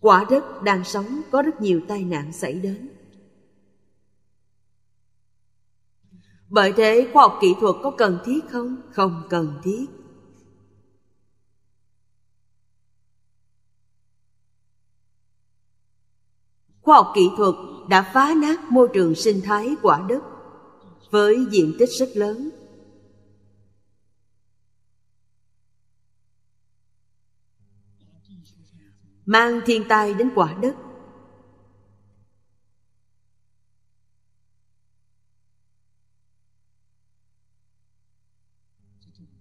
quả đất đang sống có rất nhiều tai nạn xảy đến bởi thế khoa học kỹ thuật có cần thiết không không cần thiết khoa học kỹ thuật đã phá nát môi trường sinh thái quả đất với diện tích rất lớn mang thiên tai đến quả đất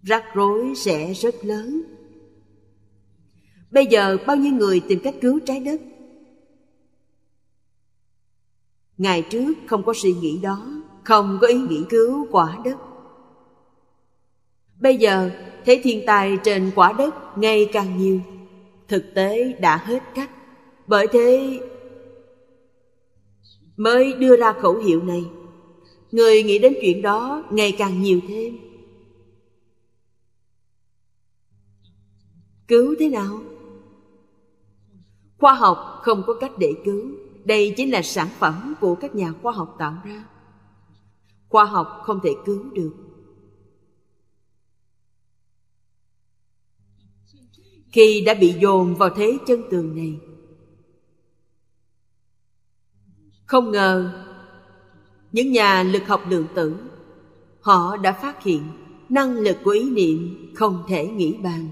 rắc rối sẽ rất lớn bây giờ bao nhiêu người tìm cách cứu trái đất ngày trước không có suy nghĩ đó không có ý nghĩ cứu quả đất bây giờ thấy thiên tai trên quả đất ngày càng nhiều thực tế đã hết cách bởi thế mới đưa ra khẩu hiệu này người nghĩ đến chuyện đó ngày càng nhiều thêm cứu thế nào khoa học không có cách để cứu đây chính là sản phẩm của các nhà khoa học tạo ra khoa học không thể cứu được khi đã bị dồn vào thế chân tường này không ngờ những nhà lực học lượng tử họ đã phát hiện năng lực của ý niệm không thể nghĩ bàn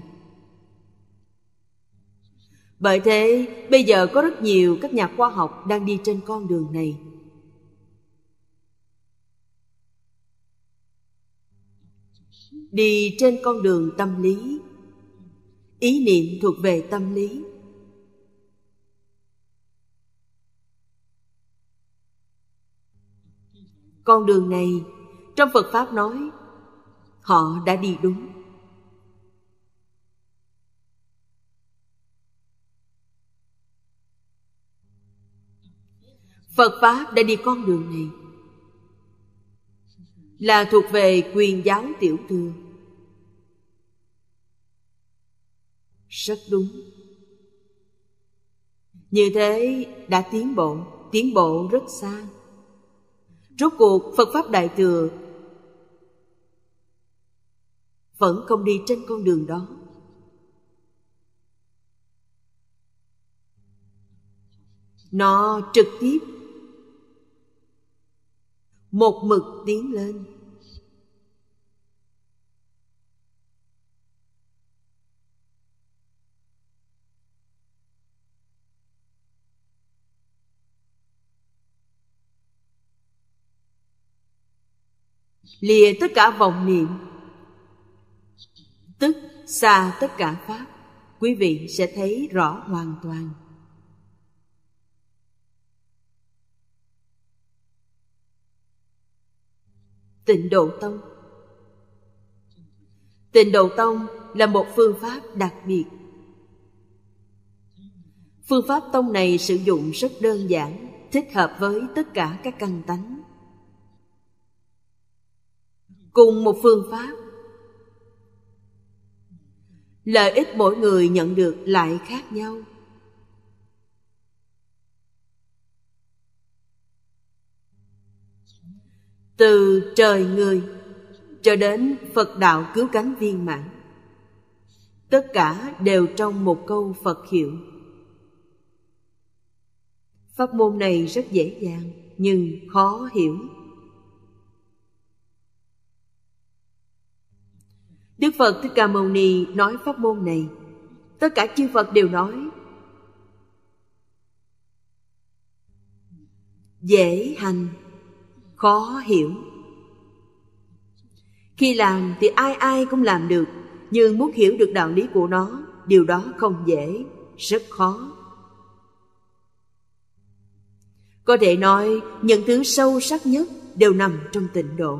bởi thế bây giờ có rất nhiều các nhà khoa học đang đi trên con đường này đi trên con đường tâm lý ý niệm thuộc về tâm lý con đường này trong phật pháp nói họ đã đi đúng phật pháp đã đi con đường này là thuộc về quyền giáo tiểu thừa rất đúng như thế đã tiến bộ tiến bộ rất xa rốt cuộc phật pháp đại thừa vẫn không đi trên con đường đó nó trực tiếp một mực tiến lên lìa tất cả vọng niệm tức xa tất cả pháp quý vị sẽ thấy rõ hoàn toàn tịnh độ tông tịnh độ tông là một phương pháp đặc biệt phương pháp tông này sử dụng rất đơn giản thích hợp với tất cả các căn tánh cùng một phương pháp lợi ích mỗi người nhận được lại khác nhau từ trời người cho đến phật đạo cứu cánh viên mãn tất cả đều trong một câu phật hiệu pháp môn này rất dễ dàng nhưng khó hiểu Đức Phật Thích Ca Mâu Ni nói pháp môn này Tất cả chư Phật đều nói Dễ hành Khó hiểu Khi làm thì ai ai cũng làm được Nhưng muốn hiểu được đạo lý của nó Điều đó không dễ Rất khó Có thể nói Những thứ sâu sắc nhất Đều nằm trong tịnh độ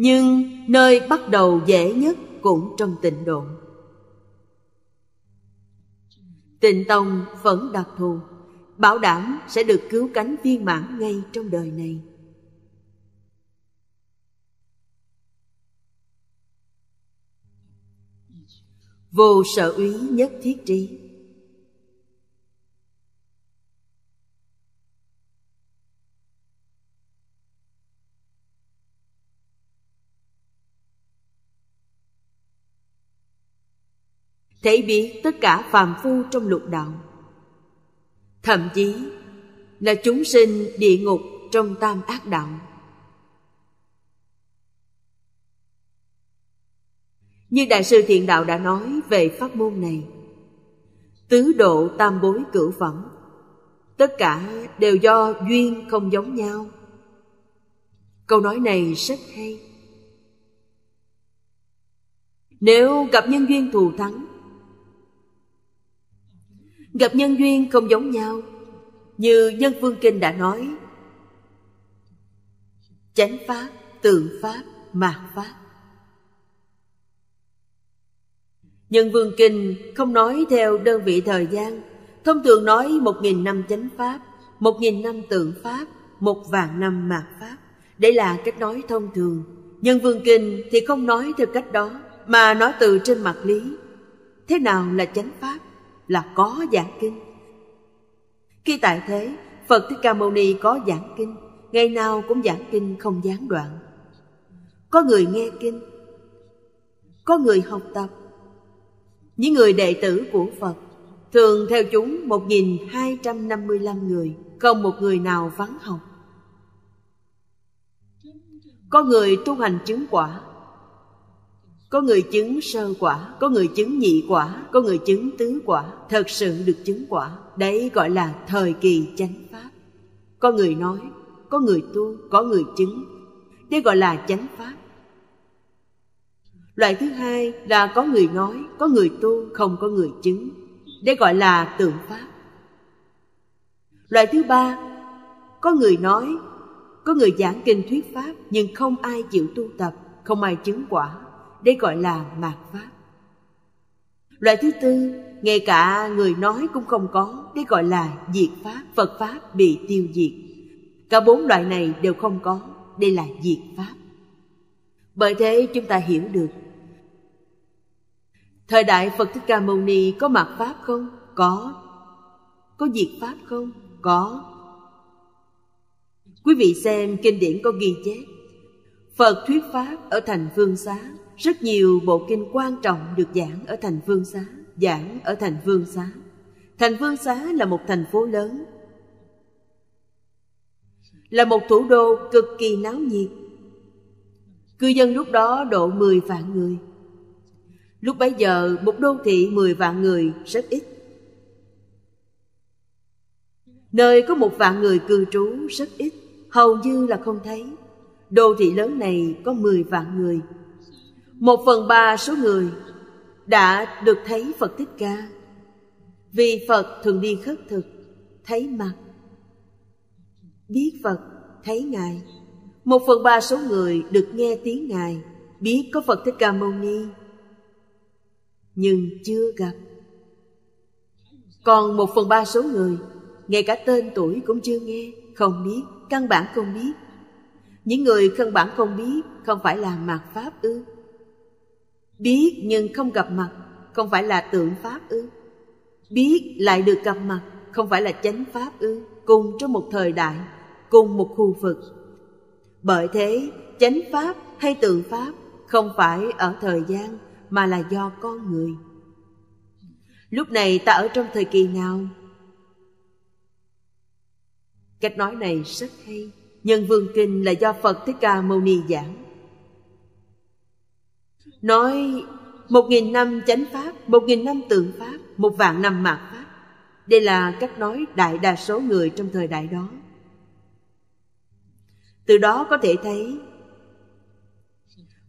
nhưng nơi bắt đầu dễ nhất cũng trong tịnh độ tịnh tông vẫn đặc thù bảo đảm sẽ được cứu cánh viên mãn ngay trong đời này vô sở úy nhất thiết trí thấy biết tất cả phàm phu trong lục đạo thậm chí là chúng sinh địa ngục trong tam ác đạo như đại sư thiện đạo đã nói về pháp môn này tứ độ tam bối cửu phẩm tất cả đều do duyên không giống nhau câu nói này rất hay nếu gặp nhân duyên thù thắng gặp nhân duyên không giống nhau như nhân vương kinh đã nói chánh pháp tự pháp mạt pháp nhân vương kinh không nói theo đơn vị thời gian thông thường nói một nghìn năm chánh pháp một nghìn năm tượng pháp một vạn năm mạt pháp đây là cách nói thông thường nhân vương kinh thì không nói theo cách đó mà nói từ trên mặt lý thế nào là chánh pháp là có giảng kinh khi tại thế phật thích ca mâu ni có giảng kinh ngày nào cũng giảng kinh không gián đoạn có người nghe kinh có người học tập những người đệ tử của phật thường theo chúng một nghìn hai trăm năm mươi lăm người không một người nào vắng học có người tu hành chứng quả có người chứng sơ quả có người chứng nhị quả có người chứng tứ quả thật sự được chứng quả đấy gọi là thời kỳ chánh pháp có người nói có người tu có người chứng đây gọi là chánh pháp loại thứ hai là có người nói có người tu không có người chứng đây gọi là tượng pháp loại thứ ba có người nói có người giảng kinh thuyết pháp nhưng không ai chịu tu tập không ai chứng quả đây gọi là mạt pháp loại thứ tư ngay cả người nói cũng không có đây gọi là diệt pháp phật pháp bị tiêu diệt cả bốn loại này đều không có đây là diệt pháp bởi thế chúng ta hiểu được thời đại phật thích ca mâu ni có mạt pháp không có có diệt pháp không có quý vị xem kinh điển có ghi chép phật thuyết pháp ở thành phương xá rất nhiều bộ kinh quan trọng được giảng ở thành Vương Xá, giảng ở thành Vương Xá. Thành Vương Xá là một thành phố lớn, là một thủ đô cực kỳ náo nhiệt. Cư dân lúc đó độ 10 vạn người. Lúc bấy giờ một đô thị 10 vạn người rất ít. Nơi có một vạn người cư trú rất ít, hầu như là không thấy. Đô thị lớn này có 10 vạn người, một phần ba số người đã được thấy phật thích ca vì phật thường đi khất thực thấy mặt biết phật thấy ngài một phần ba số người được nghe tiếng ngài biết có phật thích ca mâu ni nhưng chưa gặp còn một phần ba số người ngay cả tên tuổi cũng chưa nghe không biết căn bản không biết những người căn bản không biết không phải là mạt pháp ư biết nhưng không gặp mặt không phải là tượng pháp ư biết lại được gặp mặt không phải là chánh pháp ư cùng trong một thời đại cùng một khu vực bởi thế chánh pháp hay tượng pháp không phải ở thời gian mà là do con người lúc này ta ở trong thời kỳ nào cách nói này rất hay nhân vương kinh là do phật thích ca mâu ni giảng Nói một nghìn năm chánh pháp, một nghìn năm tượng pháp, một vạn năm mạt pháp. Đây là cách nói đại đa số người trong thời đại đó. Từ đó có thể thấy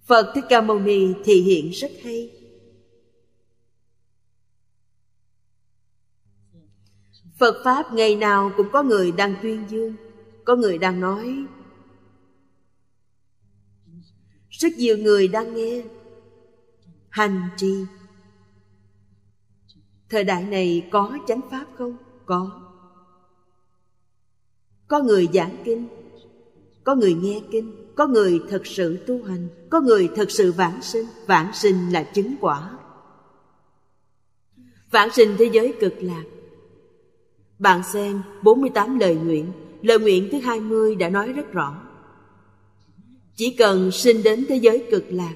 Phật Thích Ca Mâu Ni thì hiện rất hay. Phật Pháp ngày nào cũng có người đang tuyên dương, có người đang nói. Rất nhiều người đang nghe, hành trì thời đại này có chánh pháp không có có người giảng kinh có người nghe kinh có người thật sự tu hành có người thật sự vãng sinh vãng sinh là chứng quả vãng sinh thế giới cực lạc bạn xem 48 lời nguyện Lời nguyện thứ 20 đã nói rất rõ Chỉ cần sinh đến thế giới cực lạc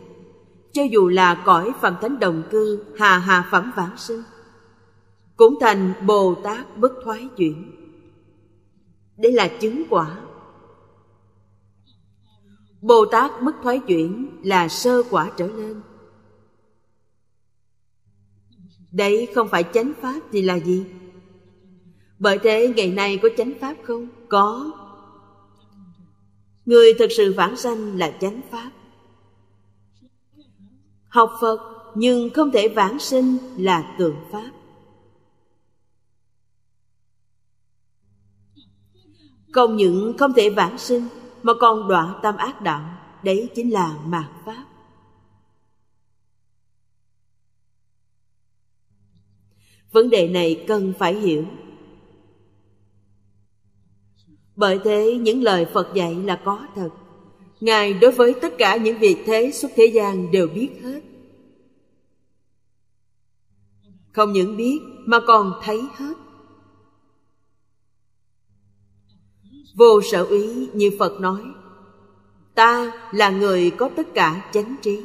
cho dù là cõi phạm thánh đồng cư hà hà phẩm vãng sinh cũng thành bồ tát bất thoái chuyển để là chứng quả bồ tát bất thoái chuyển là sơ quả trở lên đấy không phải chánh pháp thì là gì bởi thế ngày nay có chánh pháp không có người thực sự vãng sanh là chánh pháp học phật nhưng không thể vãng sinh là tượng pháp không những không thể vãng sinh mà còn đoạn tam ác đạo đấy chính là mạt pháp vấn đề này cần phải hiểu bởi thế những lời phật dạy là có thật Ngài đối với tất cả những việc thế xuất thế gian đều biết hết. Không những biết mà còn thấy hết. Vô sở ý như Phật nói, ta là người có tất cả chánh trí.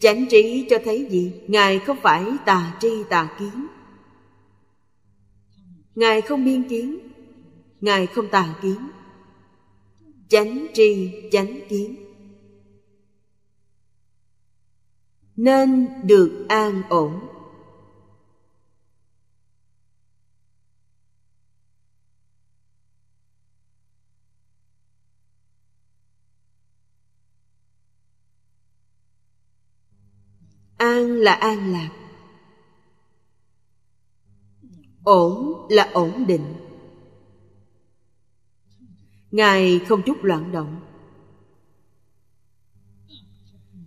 Chánh trí cho thấy gì? Ngài không phải tà tri tà kiến Ngài không biên kiến Ngài không tà kiến Chánh tri chánh kiến Nên được an ổn An là an lạc ổn là ổn định ngài không chút loạn động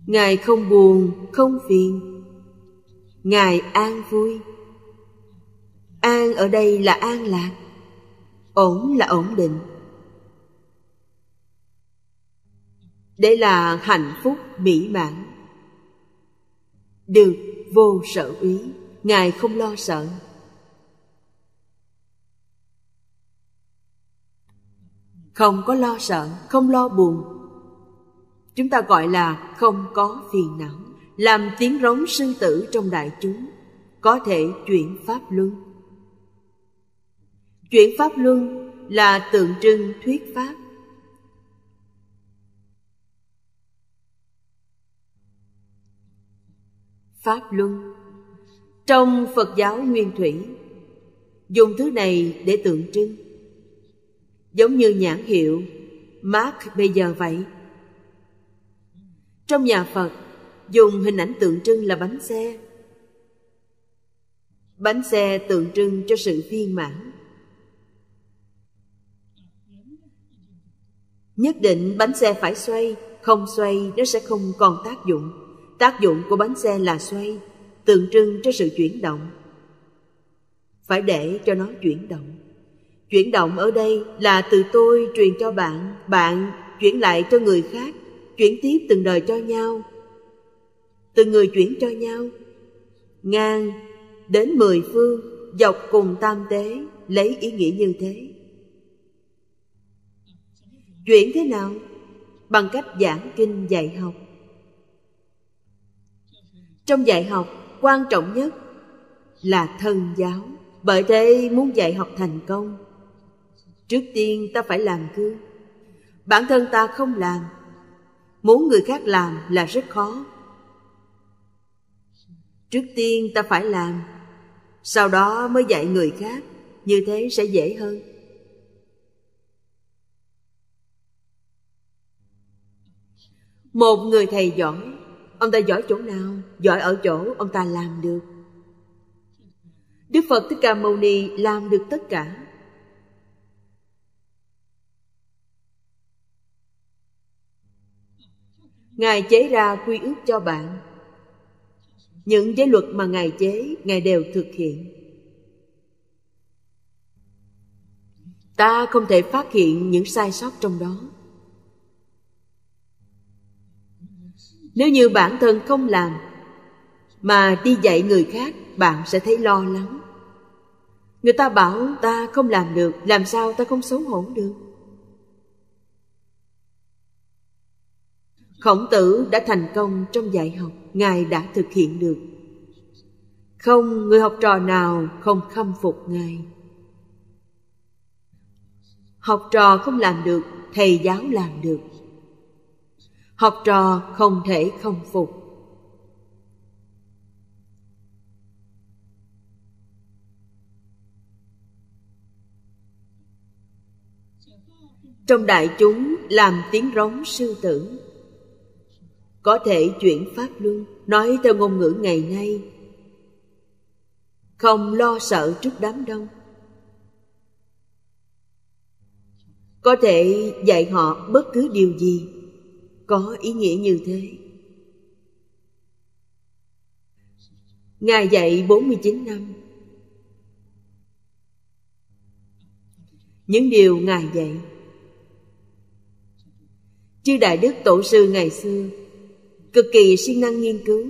ngài không buồn không phiền ngài an vui an ở đây là an lạc ổn là ổn định đây là hạnh phúc mỹ mãn được vô sở úy ngài không lo sợ không có lo sợ, không lo buồn. Chúng ta gọi là không có phiền não, làm tiếng rống sư tử trong đại chúng, có thể chuyển pháp luân. Chuyển pháp luân là tượng trưng thuyết pháp. Pháp luân Trong Phật giáo Nguyên Thủy Dùng thứ này để tượng trưng giống như nhãn hiệu Mark bây giờ vậy. Trong nhà Phật, dùng hình ảnh tượng trưng là bánh xe. Bánh xe tượng trưng cho sự viên mãn. Nhất định bánh xe phải xoay, không xoay nó sẽ không còn tác dụng. Tác dụng của bánh xe là xoay, tượng trưng cho sự chuyển động. Phải để cho nó chuyển động chuyển động ở đây là từ tôi truyền cho bạn bạn chuyển lại cho người khác chuyển tiếp từng đời cho nhau từ người chuyển cho nhau ngang đến mười phương dọc cùng tam tế lấy ý nghĩa như thế chuyển thế nào bằng cách giảng kinh dạy học trong dạy học quan trọng nhất là thần giáo bởi thế muốn dạy học thành công trước tiên ta phải làm gương bản thân ta không làm muốn người khác làm là rất khó trước tiên ta phải làm sau đó mới dạy người khác như thế sẽ dễ hơn một người thầy giỏi ông ta giỏi chỗ nào giỏi ở chỗ ông ta làm được đức phật thích ca mâu ni làm được tất cả ngài chế ra quy ước cho bạn những giới luật mà ngài chế ngài đều thực hiện ta không thể phát hiện những sai sót trong đó nếu như bản thân không làm mà đi dạy người khác bạn sẽ thấy lo lắng người ta bảo ta không làm được làm sao ta không xấu hổ được khổng tử đã thành công trong dạy học ngài đã thực hiện được không người học trò nào không khâm phục ngài học trò không làm được thầy giáo làm được học trò không thể không phục trong đại chúng làm tiếng rống sư tử có thể chuyển pháp luân nói theo ngôn ngữ ngày nay không lo sợ trước đám đông có thể dạy họ bất cứ điều gì có ý nghĩa như thế Ngài dạy 49 năm Những điều Ngài dạy Chư Đại Đức Tổ sư ngày xưa cực kỳ siêng năng nghiên cứu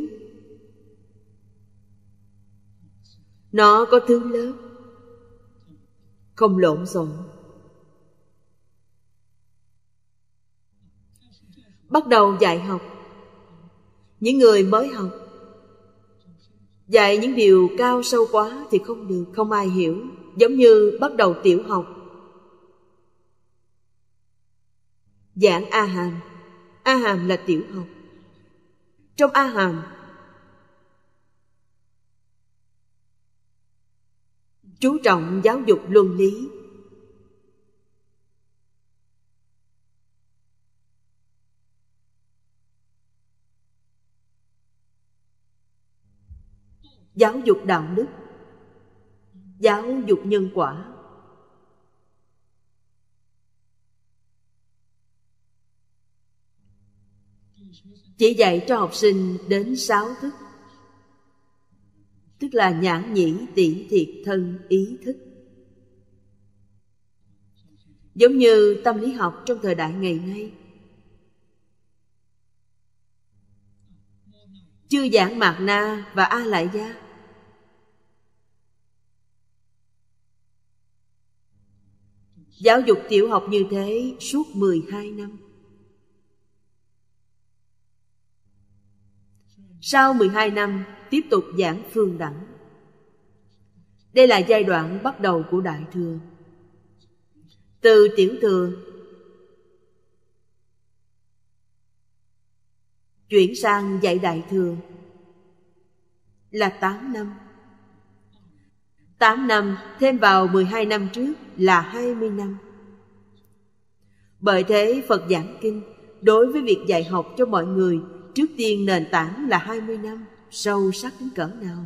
nó có thứ lớp không lộn xộn bắt đầu dạy học những người mới học dạy những điều cao sâu quá thì không được không ai hiểu giống như bắt đầu tiểu học giảng a hàm a hàm là tiểu học trong A Hàm chú trọng giáo dục luân lý giáo dục đạo đức giáo dục nhân quả chỉ dạy cho học sinh đến sáu thức tức là nhãn nhĩ tỷ thiệt thân ý thức giống như tâm lý học trong thời đại ngày nay chưa giảng mạt na và a lại gia giáo dục tiểu học như thế suốt 12 năm Sau 12 năm, tiếp tục giảng phương đẳng. Đây là giai đoạn bắt đầu của Đại Thừa. Từ Tiểu Thừa chuyển sang dạy Đại Thừa là 8 năm. 8 năm thêm vào 12 năm trước là 20 năm. Bởi thế Phật giảng kinh đối với việc dạy học cho mọi người Trước tiên nền tảng là 20 năm Sâu sắc đến cỡ nào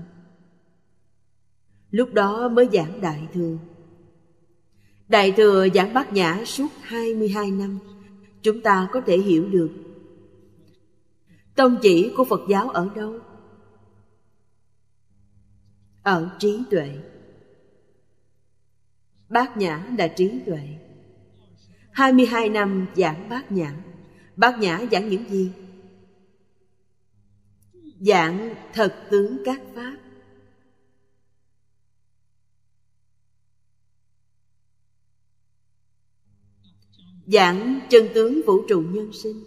Lúc đó mới giảng Đại Thừa Đại Thừa giảng Bát Nhã suốt 22 năm Chúng ta có thể hiểu được Tông chỉ của Phật giáo ở đâu? Ở trí tuệ Bát Nhã là trí tuệ 22 năm giảng Bát Nhã Bát Nhã giảng những gì? dạng thật tướng các pháp giảng chân tướng vũ trụ nhân sinh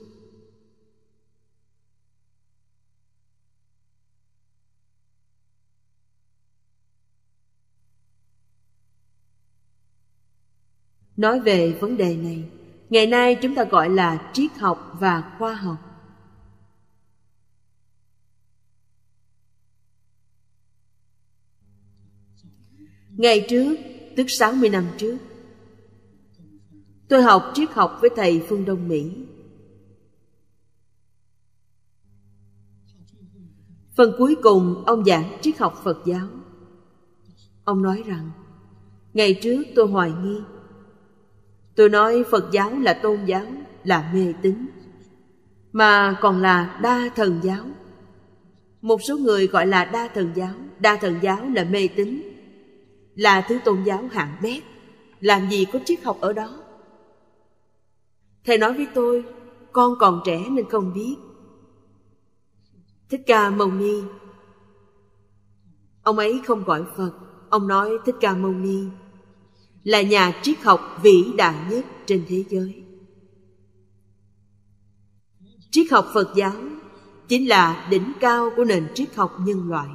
nói về vấn đề này ngày nay chúng ta gọi là triết học và khoa học Ngày trước, tức 60 năm trước, tôi học triết học với thầy Phương Đông Mỹ. Phần cuối cùng ông giảng triết học Phật giáo. Ông nói rằng, ngày trước tôi hoài nghi. Tôi nói Phật giáo là tôn giáo, là mê tín, mà còn là đa thần giáo. Một số người gọi là đa thần giáo, đa thần giáo là mê tín là thứ tôn giáo hạng bét làm gì có triết học ở đó thầy nói với tôi con còn trẻ nên không biết thích ca mâu ni ông ấy không gọi phật ông nói thích ca mâu ni là nhà triết học vĩ đại nhất trên thế giới triết học phật giáo chính là đỉnh cao của nền triết học nhân loại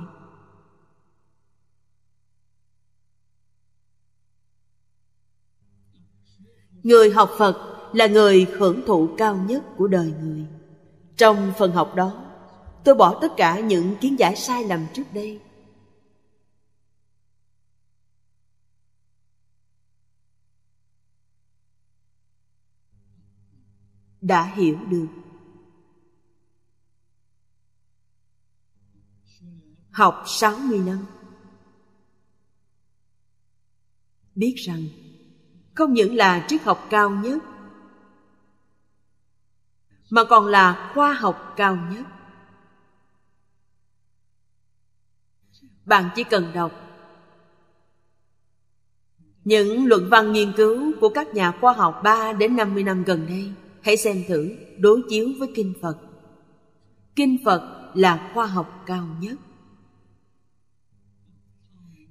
Người học Phật là người hưởng thụ cao nhất của đời người. Trong phần học đó, tôi bỏ tất cả những kiến giải sai lầm trước đây. Đã hiểu được Học 60 năm Biết rằng không những là triết học cao nhất mà còn là khoa học cao nhất bạn chỉ cần đọc những luận văn nghiên cứu của các nhà khoa học 3 đến 50 năm gần đây hãy xem thử đối chiếu với kinh Phật. Kinh Phật là khoa học cao nhất.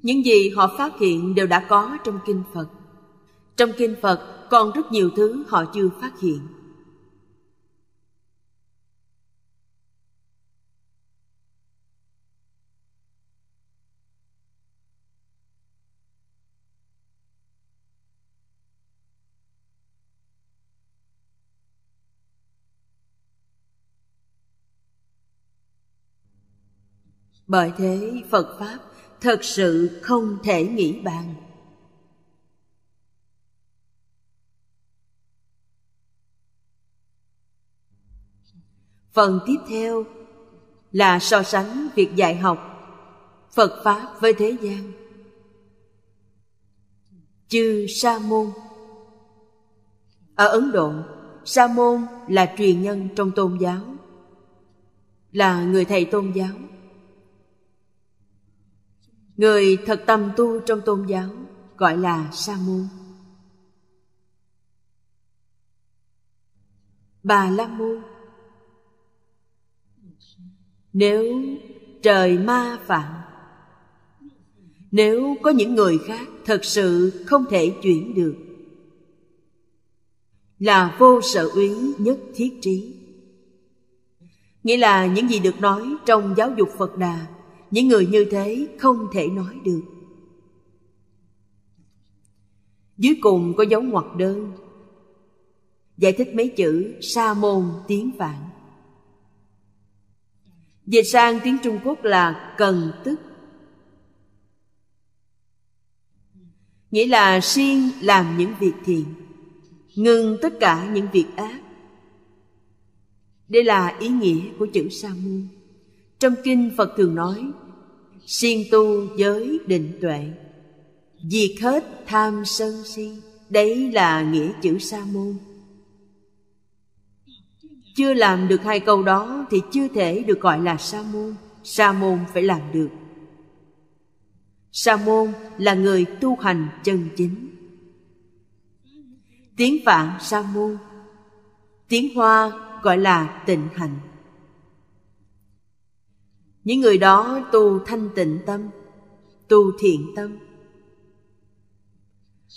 Những gì họ phát hiện đều đã có trong kinh Phật. Trong kinh Phật còn rất nhiều thứ họ chưa phát hiện. Bởi thế Phật Pháp thật sự không thể nghĩ bàn. phần tiếp theo là so sánh việc dạy học phật pháp với thế gian chư sa môn ở ấn độ sa môn là truyền nhân trong tôn giáo là người thầy tôn giáo người thật tâm tu trong tôn giáo gọi là sa môn bà la môn nếu trời ma phạm nếu có những người khác thật sự không thể chuyển được là vô sở úy nhất thiết trí nghĩa là những gì được nói trong giáo dục phật đà những người như thế không thể nói được dưới cùng có dấu ngoặc đơn giải thích mấy chữ sa môn tiếng vạn Dịch sang tiếng Trung Quốc là cần tức Nghĩa là siêng làm những việc thiện Ngừng tất cả những việc ác Đây là ý nghĩa của chữ sa môn Trong kinh Phật thường nói Siêng tu giới định tuệ Diệt hết tham sân si Đấy là nghĩa chữ sa môn chưa làm được hai câu đó thì chưa thể được gọi là sa môn sa môn phải làm được sa môn là người tu hành chân chính tiếng phạn sa môn tiếng hoa gọi là tịnh hành những người đó tu thanh tịnh tâm tu thiện tâm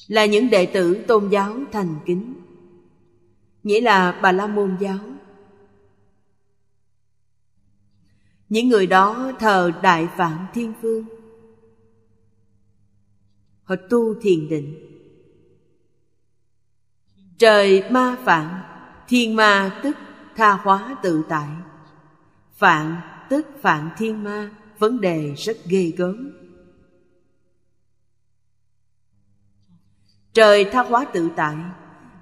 là những đệ tử tôn giáo thành kính nghĩa là bà la môn giáo những người đó thờ đại vạn thiên vương họ tu thiền định trời ma vạn thiên ma tức tha hóa tự tại vạn tức vạn thiên ma vấn đề rất ghê gớm trời tha hóa tự tại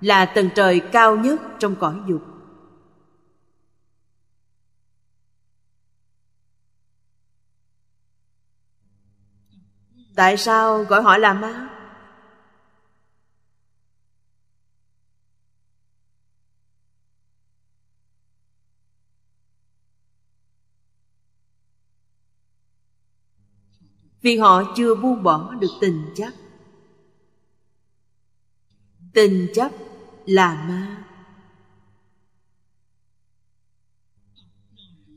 là tầng trời cao nhất trong cõi dục tại sao gọi họ là ma vì họ chưa buông bỏ được tình chấp tình chấp là ma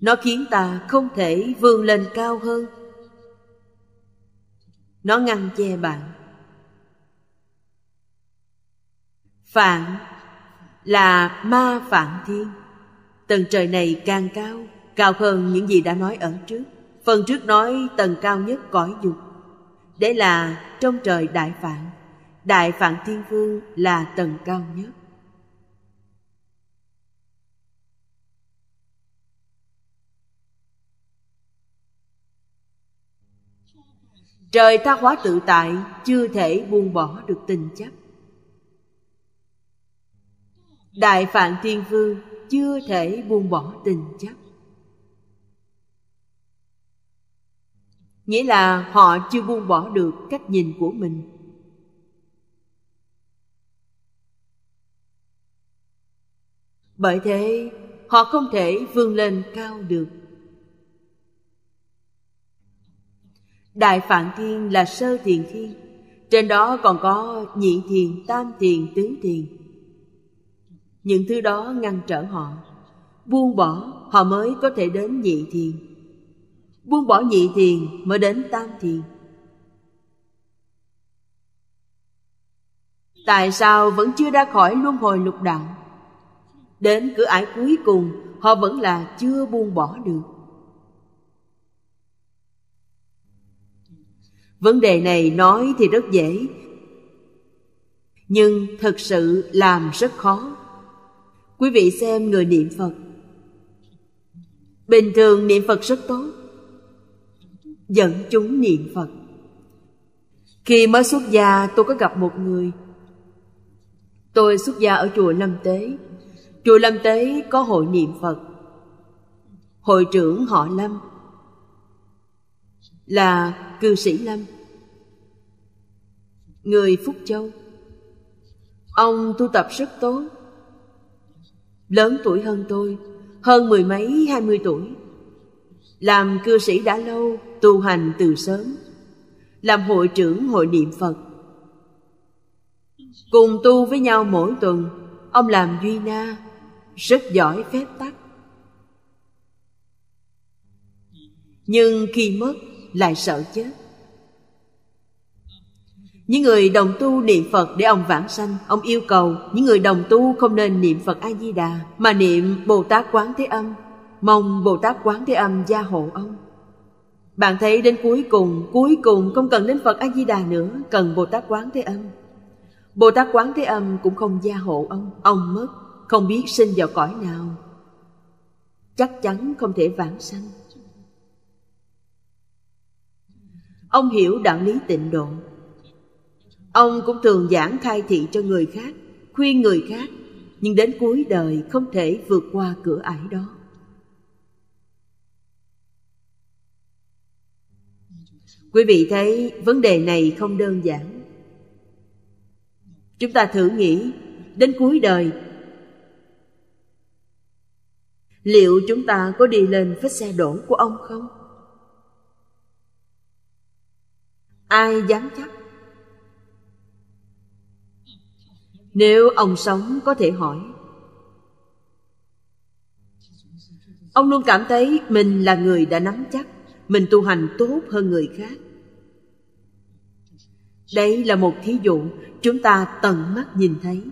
nó khiến ta không thể vươn lên cao hơn nó ngăn che bạn phản là ma phản thiên tầng trời này càng cao cao hơn những gì đã nói ở trước phần trước nói tầng cao nhất cõi dục để là trong trời đại phạn đại phạn thiên vương là tầng cao nhất trời tha hóa tự tại chưa thể buông bỏ được tình chấp đại phạn thiên vương chưa thể buông bỏ tình chấp nghĩa là họ chưa buông bỏ được cách nhìn của mình bởi thế họ không thể vươn lên cao được Đại Phạn Thiên là sơ thiền thiên Trên đó còn có nhị thiền, tam thiền, tứ thiền Những thứ đó ngăn trở họ Buông bỏ họ mới có thể đến nhị thiền Buông bỏ nhị thiền mới đến tam thiền Tại sao vẫn chưa ra khỏi luân hồi lục đạo Đến cửa ải cuối cùng Họ vẫn là chưa buông bỏ được vấn đề này nói thì rất dễ nhưng thật sự làm rất khó quý vị xem người niệm phật bình thường niệm phật rất tốt dẫn chúng niệm phật khi mới xuất gia tôi có gặp một người tôi xuất gia ở chùa lâm tế chùa lâm tế có hội niệm phật hội trưởng họ lâm là cư sĩ lâm người phúc châu ông tu tập rất tốt lớn tuổi hơn tôi hơn mười mấy hai mươi tuổi làm cư sĩ đã lâu tu hành từ sớm làm hội trưởng hội niệm phật cùng tu với nhau mỗi tuần ông làm duy na rất giỏi phép tắc nhưng khi mất lại sợ chết những người đồng tu niệm Phật để ông vãng sanh, ông yêu cầu những người đồng tu không nên niệm Phật A Di Đà mà niệm Bồ Tát Quán Thế Âm, mong Bồ Tát Quán Thế Âm gia hộ ông. Bạn thấy đến cuối cùng, cuối cùng không cần đến Phật A Di Đà nữa, cần Bồ Tát Quán Thế Âm. Bồ Tát Quán Thế Âm cũng không gia hộ ông, ông mất, không biết sinh vào cõi nào. Chắc chắn không thể vãng sanh. ông hiểu đạo lý tịnh độ ông cũng thường giảng khai thị cho người khác khuyên người khác nhưng đến cuối đời không thể vượt qua cửa ải đó quý vị thấy vấn đề này không đơn giản chúng ta thử nghĩ đến cuối đời liệu chúng ta có đi lên vết xe đổ của ông không ai dám chắc nếu ông sống có thể hỏi ông luôn cảm thấy mình là người đã nắm chắc mình tu hành tốt hơn người khác đấy là một thí dụ chúng ta tận mắt nhìn thấy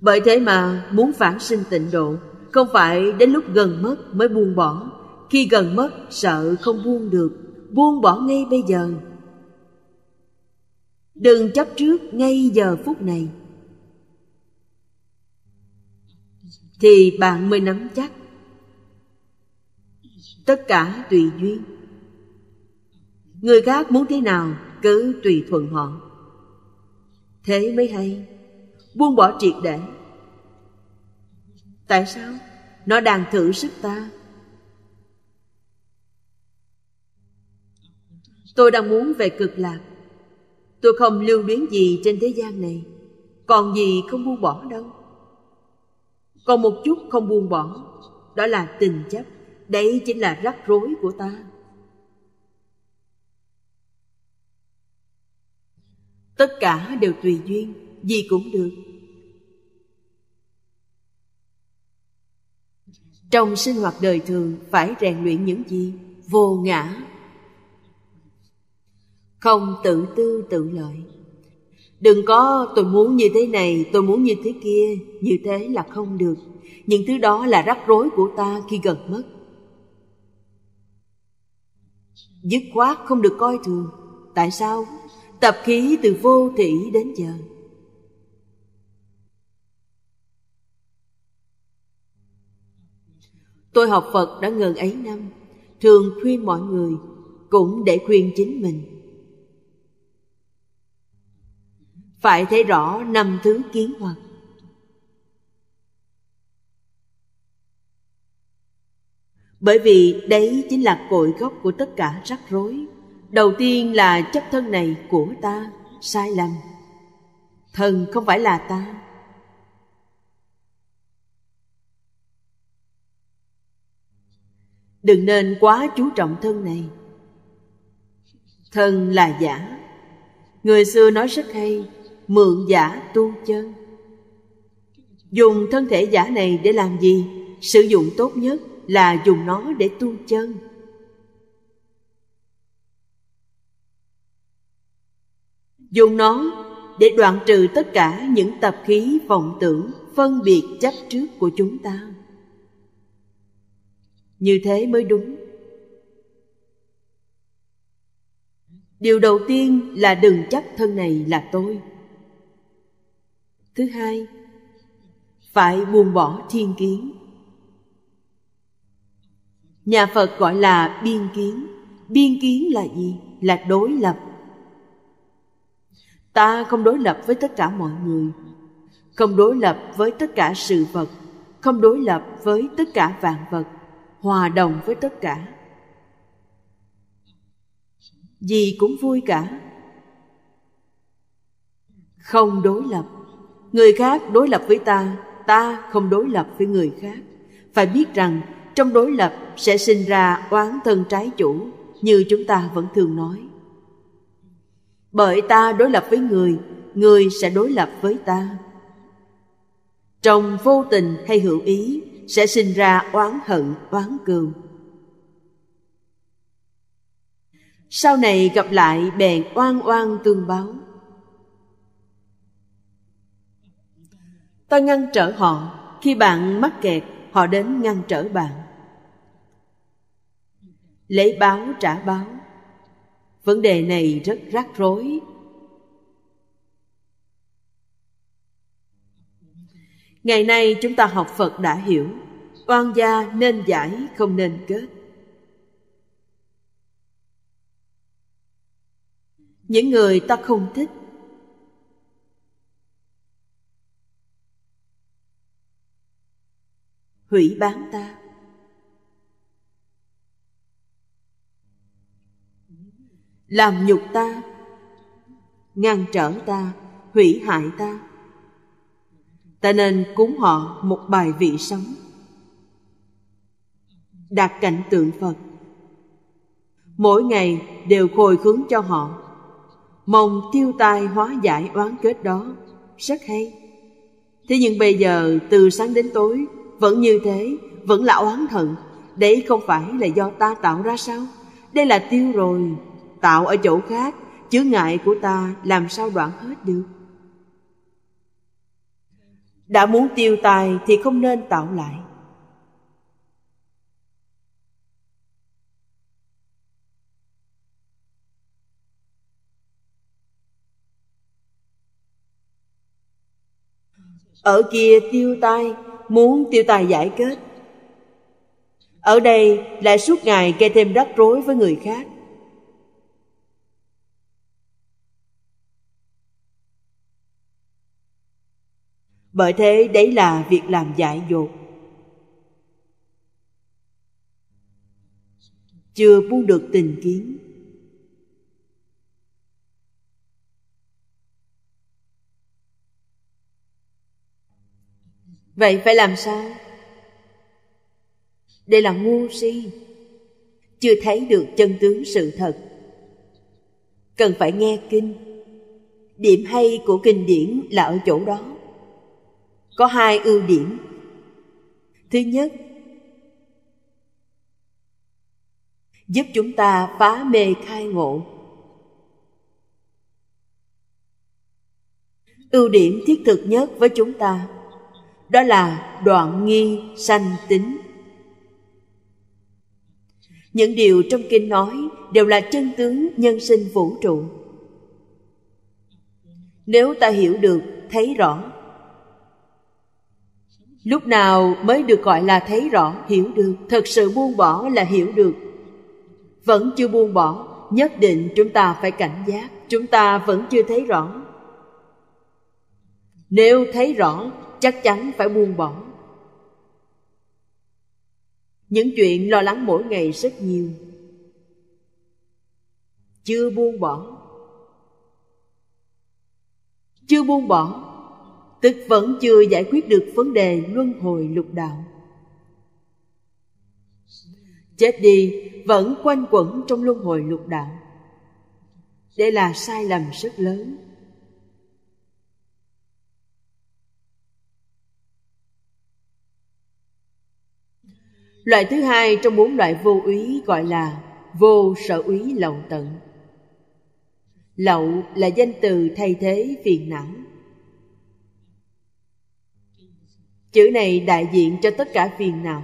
bởi thế mà muốn phản sinh tịnh độ không phải đến lúc gần mất mới buông bỏ khi gần mất sợ không buông được buông bỏ ngay bây giờ đừng chấp trước ngay giờ phút này thì bạn mới nắm chắc tất cả tùy duyên người khác muốn thế nào cứ tùy thuận họ thế mới hay buông bỏ triệt để tại sao nó đang thử sức ta tôi đang muốn về cực lạc tôi không lưu biến gì trên thế gian này còn gì không buông bỏ đâu còn một chút không buông bỏ đó là tình chấp đấy chính là rắc rối của ta tất cả đều tùy duyên gì cũng được trong sinh hoạt đời thường phải rèn luyện những gì vô ngã không tự tư tự lợi đừng có tôi muốn như thế này tôi muốn như thế kia như thế là không được những thứ đó là rắc rối của ta khi gần mất dứt khoát không được coi thường tại sao tập khí từ vô thị đến giờ Tôi học Phật đã gần ấy năm, thường khuyên mọi người, cũng để khuyên chính mình. Phải thấy rõ năm thứ kiến hoặc. Bởi vì đấy chính là cội gốc của tất cả rắc rối. Đầu tiên là chấp thân này của ta, sai lầm. thần không phải là ta, đừng nên quá chú trọng thân này thân là giả người xưa nói rất hay mượn giả tu chân dùng thân thể giả này để làm gì sử dụng tốt nhất là dùng nó để tu chân dùng nó để đoạn trừ tất cả những tập khí vọng tưởng phân biệt chấp trước của chúng ta như thế mới đúng điều đầu tiên là đừng chấp thân này là tôi thứ hai phải buông bỏ thiên kiến nhà phật gọi là biên kiến biên kiến là gì là đối lập ta không đối lập với tất cả mọi người không đối lập với tất cả sự vật không đối lập với tất cả vạn vật hòa đồng với tất cả gì cũng vui cả không đối lập người khác đối lập với ta ta không đối lập với người khác phải biết rằng trong đối lập sẽ sinh ra oán thân trái chủ như chúng ta vẫn thường nói bởi ta đối lập với người người sẽ đối lập với ta trong vô tình hay hữu ý sẽ sinh ra oán hận oán cừu sau này gặp lại bèn oan oan tương báo ta ngăn trở họ khi bạn mắc kẹt họ đến ngăn trở bạn lấy báo trả báo vấn đề này rất rắc rối ngày nay chúng ta học phật đã hiểu oan gia nên giải không nên kết những người ta không thích hủy bán ta làm nhục ta ngăn trở ta hủy hại ta ta nên cúng họ một bài vị sống đặt cảnh tượng Phật. Mỗi ngày đều khôi khướng cho họ, mong tiêu tai hóa giải oán kết đó, rất hay. Thế nhưng bây giờ từ sáng đến tối vẫn như thế, vẫn là oán thận. Đấy không phải là do ta tạo ra sao? Đây là tiêu rồi, tạo ở chỗ khác, chướng ngại của ta làm sao đoạn hết được. Đã muốn tiêu tài thì không nên tạo lại ở kia tiêu tai muốn tiêu tai giải kết ở đây lại suốt ngày gây thêm rắc rối với người khác bởi thế đấy là việc làm dại dột chưa buông được tình kiến Vậy phải làm sao? Đây là ngu si Chưa thấy được chân tướng sự thật Cần phải nghe kinh Điểm hay của kinh điển là ở chỗ đó Có hai ưu điểm Thứ nhất Giúp chúng ta phá mê khai ngộ Ưu điểm thiết thực nhất với chúng ta đó là đoạn nghi sanh tính những điều trong kinh nói đều là chân tướng nhân sinh vũ trụ nếu ta hiểu được thấy rõ lúc nào mới được gọi là thấy rõ hiểu được thật sự buông bỏ là hiểu được vẫn chưa buông bỏ nhất định chúng ta phải cảnh giác chúng ta vẫn chưa thấy rõ nếu thấy rõ chắc chắn phải buông bỏ những chuyện lo lắng mỗi ngày rất nhiều chưa buông bỏ chưa buông bỏ tức vẫn chưa giải quyết được vấn đề luân hồi lục đạo chết đi vẫn quanh quẩn trong luân hồi lục đạo đây là sai lầm rất lớn Loại thứ hai trong bốn loại vô úy gọi là vô sở úy lậu tận. Lậu là danh từ thay thế phiền não. Chữ này đại diện cho tất cả phiền não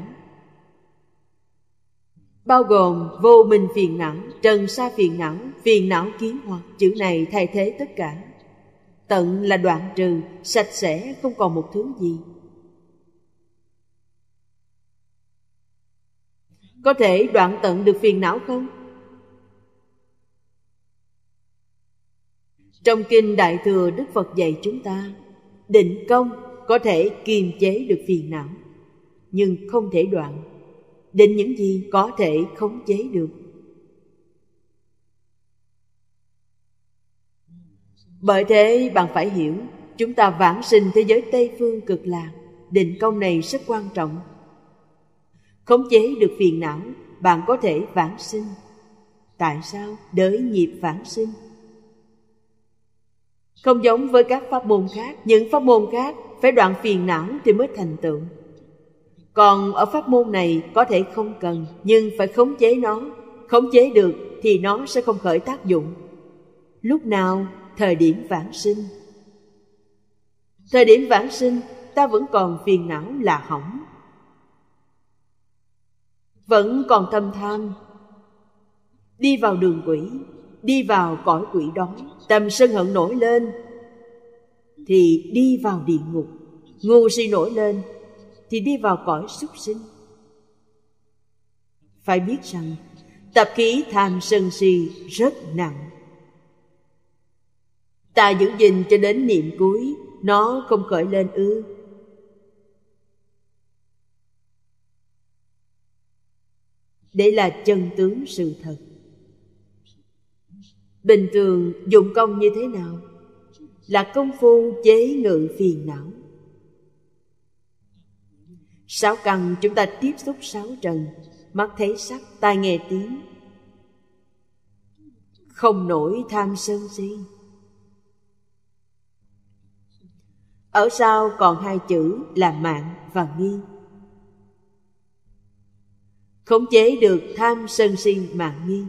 bao gồm vô minh phiền não, trần sa phiền não, phiền não kiến hoặc. Chữ này thay thế tất cả. Tận là đoạn trừ, sạch sẽ, không còn một thứ gì. có thể đoạn tận được phiền não không trong kinh đại thừa đức phật dạy chúng ta định công có thể kiềm chế được phiền não nhưng không thể đoạn định những gì có thể khống chế được bởi thế bạn phải hiểu chúng ta vãng sinh thế giới tây phương cực lạc định công này rất quan trọng khống chế được phiền não bạn có thể vãng sinh tại sao đới nghiệp vãng sinh không giống với các pháp môn khác những pháp môn khác phải đoạn phiền não thì mới thành tựu còn ở pháp môn này có thể không cần nhưng phải khống chế nó khống chế được thì nó sẽ không khởi tác dụng lúc nào thời điểm vãng sinh thời điểm vãng sinh ta vẫn còn phiền não là hỏng vẫn còn tâm tham đi vào đường quỷ đi vào cõi quỷ đói tâm sân hận nổi lên thì đi vào địa ngục ngu si nổi lên thì đi vào cõi súc sinh phải biết rằng tập khí tham sân si rất nặng ta giữ gìn cho đến niệm cuối nó không khởi lên ư để là chân tướng sự thật bình thường dụng công như thế nào là công phu chế ngự phiền não sáu căn chúng ta tiếp xúc sáu trần mắt thấy sắc tai nghe tiếng không nổi tham sân si ở sau còn hai chữ là mạng và nghi khống chế được tham sân si mạng nghi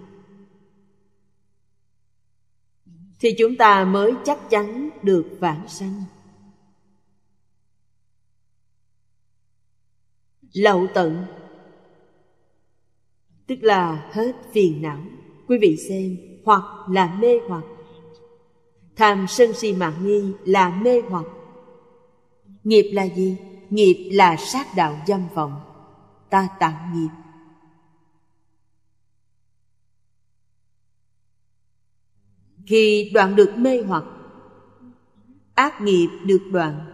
thì chúng ta mới chắc chắn được vãng sanh lậu tận tức là hết phiền não quý vị xem hoặc là mê hoặc tham sân si mạng nghi là mê hoặc nghiệp là gì nghiệp là sát đạo dâm vọng ta tạo nghiệp thì đoạn được mê hoặc ác nghiệp được đoạn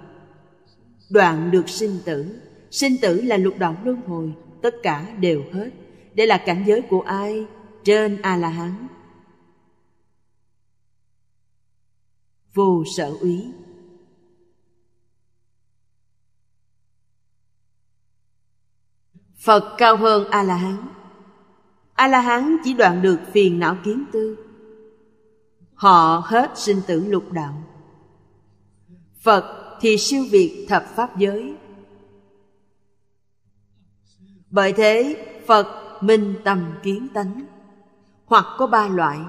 đoạn được sinh tử sinh tử là lục đạo luân hồi tất cả đều hết đây là cảnh giới của ai trên a la hán vô sở úy phật cao hơn a la hán a la hán chỉ đoạn được phiền não kiến tư họ hết sinh tử lục đạo phật thì siêu việt thập pháp giới bởi thế phật minh tâm kiến tánh hoặc có ba loại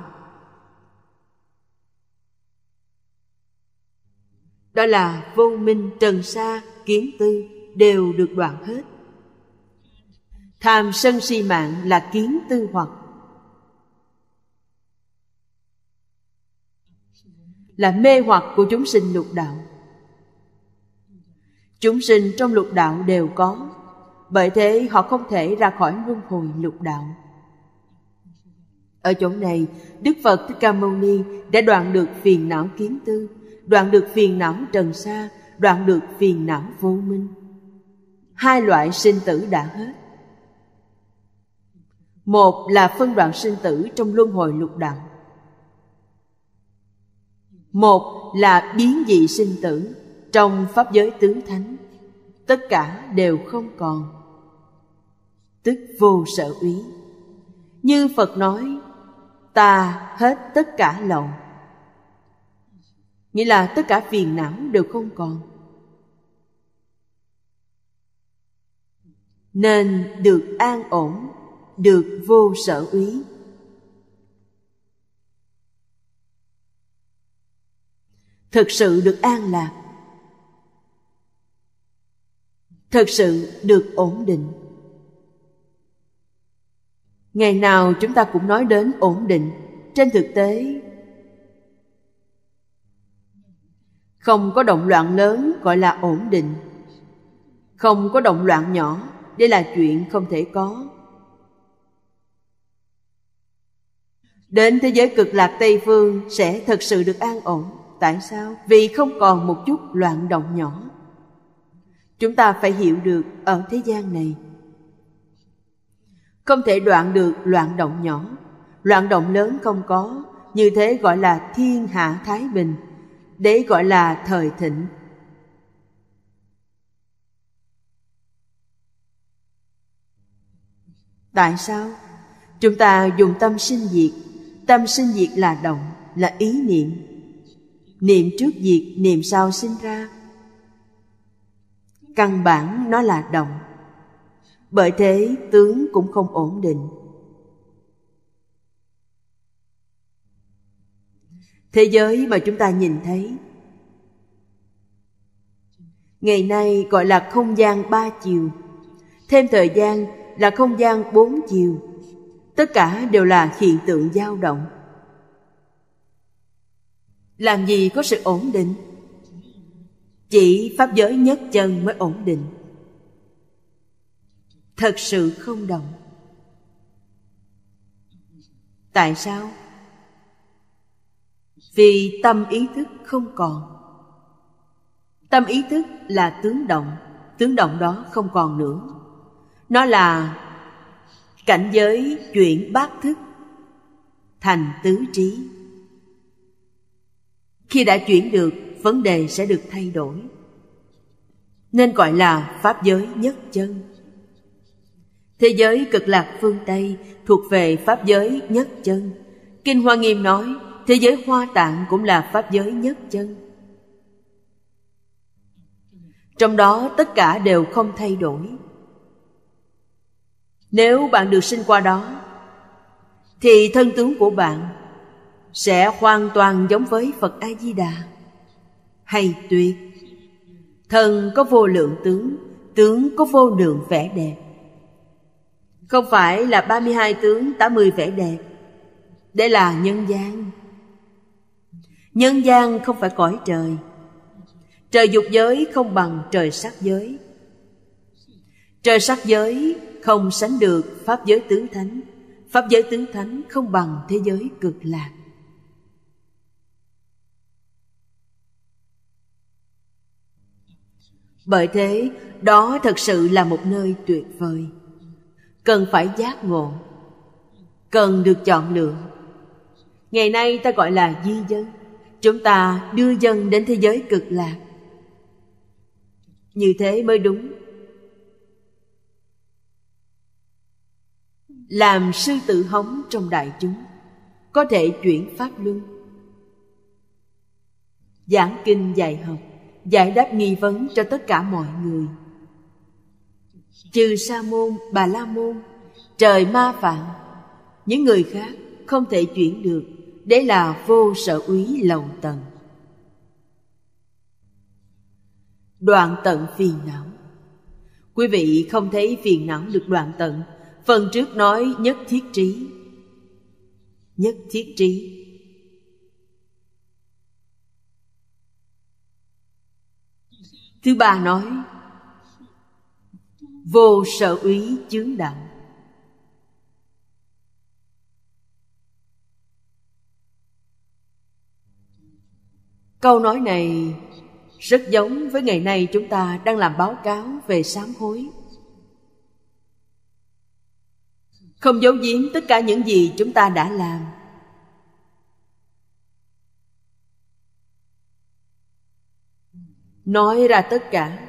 đó là vô minh trần sa kiến tư đều được đoạn hết tham sân si mạng là kiến tư hoặc là mê hoặc của chúng sinh lục đạo chúng sinh trong lục đạo đều có bởi thế họ không thể ra khỏi luân hồi lục đạo ở chỗ này đức phật thích ca mâu ni đã đoạn được phiền não kiến tư đoạn được phiền não trần sa đoạn được phiền não vô minh hai loại sinh tử đã hết một là phân đoạn sinh tử trong luân hồi lục đạo một là biến dị sinh tử trong pháp giới tứ thánh tất cả đều không còn tức vô sở úy như phật nói ta hết tất cả lậu nghĩa là tất cả phiền não đều không còn nên được an ổn được vô sở úy thật sự được an lạc thật sự được ổn định ngày nào chúng ta cũng nói đến ổn định trên thực tế không có động loạn lớn gọi là ổn định không có động loạn nhỏ đây là chuyện không thể có đến thế giới cực lạc tây phương sẽ thật sự được an ổn tại sao vì không còn một chút loạn động nhỏ chúng ta phải hiểu được ở thế gian này không thể đoạn được loạn động nhỏ loạn động lớn không có như thế gọi là thiên hạ thái bình để gọi là thời thịnh tại sao chúng ta dùng tâm sinh diệt tâm sinh diệt là động là ý niệm niệm trước diệt niệm sau sinh ra căn bản nó là động bởi thế tướng cũng không ổn định thế giới mà chúng ta nhìn thấy ngày nay gọi là không gian ba chiều thêm thời gian là không gian bốn chiều tất cả đều là hiện tượng dao động làm gì có sự ổn định chỉ pháp giới nhất chân mới ổn định thật sự không động tại sao vì tâm ý thức không còn tâm ý thức là tướng động tướng động đó không còn nữa nó là cảnh giới chuyển bát thức thành tứ trí khi đã chuyển được vấn đề sẽ được thay đổi nên gọi là pháp giới nhất chân thế giới cực lạc phương tây thuộc về pháp giới nhất chân kinh hoa nghiêm nói thế giới hoa tạng cũng là pháp giới nhất chân trong đó tất cả đều không thay đổi nếu bạn được sinh qua đó thì thân tướng của bạn sẽ hoàn toàn giống với phật a di đà hay tuyệt thân có vô lượng tướng tướng có vô lượng vẻ đẹp không phải là 32 tướng 80 vẻ đẹp Đây là nhân gian Nhân gian không phải cõi trời Trời dục giới không bằng trời sắc giới Trời sắc giới không sánh được Pháp giới tứ thánh Pháp giới tứ thánh không bằng thế giới cực lạc bởi thế đó thật sự là một nơi tuyệt vời cần phải giác ngộ cần được chọn lựa ngày nay ta gọi là di dân chúng ta đưa dân đến thế giới cực lạc như thế mới đúng làm sư tử hóng trong đại chúng có thể chuyển pháp luân giảng kinh dạy học giải đáp nghi vấn cho tất cả mọi người trừ sa môn bà la môn trời ma phạm những người khác không thể chuyển được đấy là vô sở úy lầu tầng đoạn tận phiền não quý vị không thấy phiền não được đoạn tận phần trước nói nhất thiết trí nhất thiết trí thứ ba nói vô sở úy chướng đạo câu nói này rất giống với ngày nay chúng ta đang làm báo cáo về sám hối không giấu giếm tất cả những gì chúng ta đã làm nói ra tất cả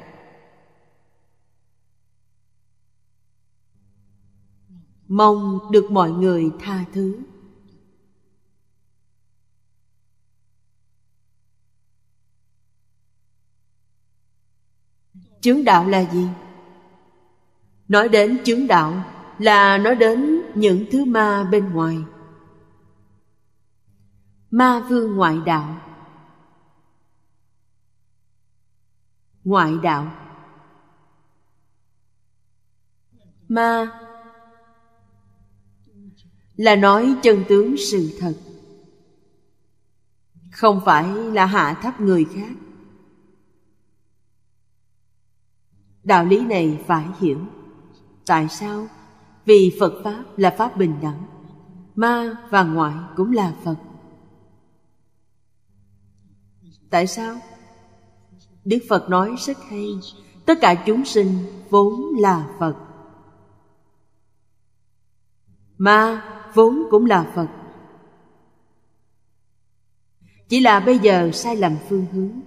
mong được mọi người tha thứ chứng đạo là gì nói đến chứng đạo là nói đến những thứ ma bên ngoài ma vương ngoại đạo ngoại đạo ma là nói chân tướng sự thật không phải là hạ thấp người khác đạo lý này phải hiểu tại sao vì phật pháp là pháp bình đẳng ma và ngoại cũng là phật tại sao Đức Phật nói rất hay Tất cả chúng sinh vốn là Phật Ma vốn cũng là Phật Chỉ là bây giờ sai lầm phương hướng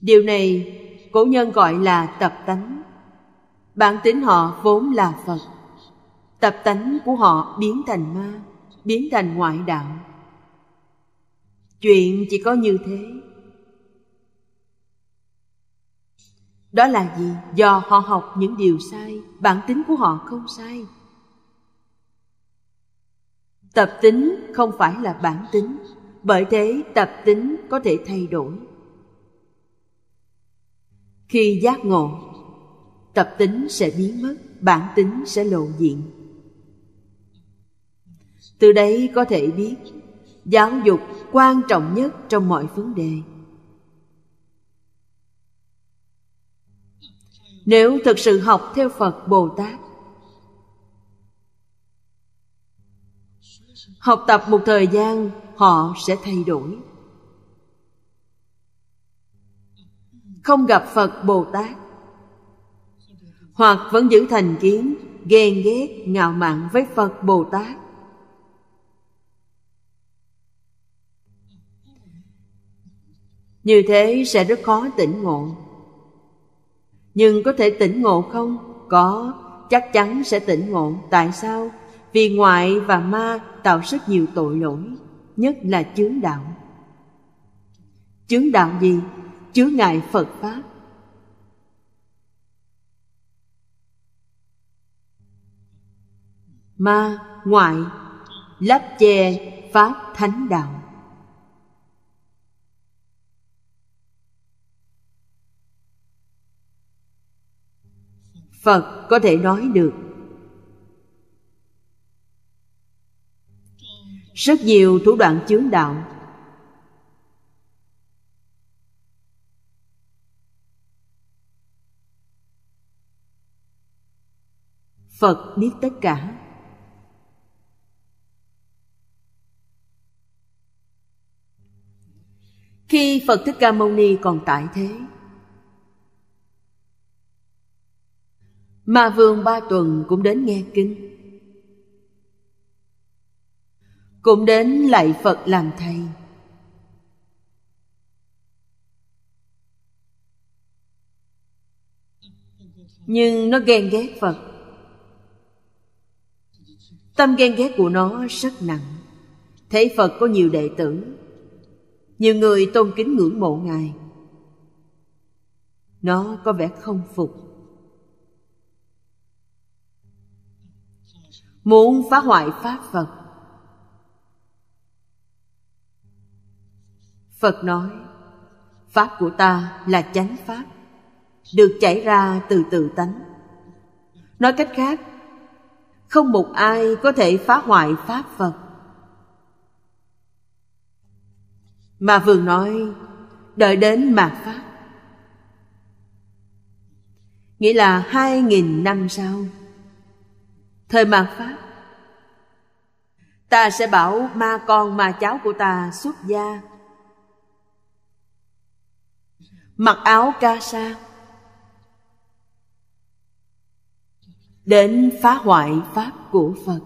Điều này cổ nhân gọi là tập tánh Bản tính họ vốn là Phật Tập tánh của họ biến thành ma Biến thành ngoại đạo chuyện chỉ có như thế đó là gì do họ học những điều sai bản tính của họ không sai tập tính không phải là bản tính bởi thế tập tính có thể thay đổi khi giác ngộ tập tính sẽ biến mất bản tính sẽ lộ diện từ đấy có thể biết giáo dục quan trọng nhất trong mọi vấn đề nếu thực sự học theo phật bồ tát học tập một thời gian họ sẽ thay đổi không gặp phật bồ tát hoặc vẫn giữ thành kiến ghen ghét ngạo mạn với phật bồ tát Như thế sẽ rất khó tỉnh ngộ Nhưng có thể tỉnh ngộ không? Có, chắc chắn sẽ tỉnh ngộ Tại sao? Vì ngoại và ma tạo rất nhiều tội lỗi Nhất là chướng đạo Chướng đạo gì? Chướng ngại Phật Pháp Ma, ngoại, lấp che Pháp Thánh Đạo phật có thể nói được rất nhiều thủ đoạn chướng đạo phật biết tất cả khi phật thích ca mâu ni còn tại thế Ma vương ba tuần cũng đến nghe kinh Cũng đến lạy Phật làm thầy Nhưng nó ghen ghét Phật Tâm ghen ghét của nó rất nặng Thấy Phật có nhiều đệ tử Nhiều người tôn kính ngưỡng mộ Ngài Nó có vẻ không phục muốn phá hoại pháp phật phật nói pháp của ta là chánh pháp được chảy ra từ tự tánh nói cách khác không một ai có thể phá hoại pháp phật mà vừa nói đợi đến mạt pháp nghĩa là hai nghìn năm sau Thời mạt Pháp Ta sẽ bảo ma con ma cháu của ta xuất gia Mặc áo ca sa Đến phá hoại Pháp của Phật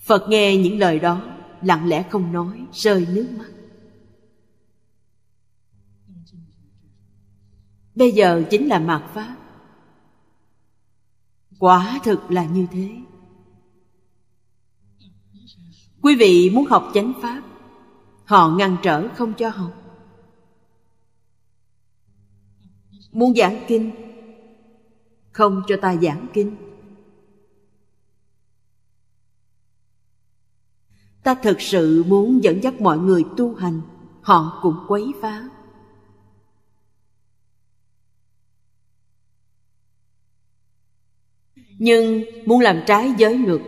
Phật nghe những lời đó Lặng lẽ không nói Rơi nước mắt Bây giờ chính là mạt Pháp quả thực là như thế quý vị muốn học chánh pháp họ ngăn trở không cho học muốn giảng kinh không cho ta giảng kinh ta thực sự muốn dẫn dắt mọi người tu hành họ cũng quấy phá nhưng muốn làm trái giới luật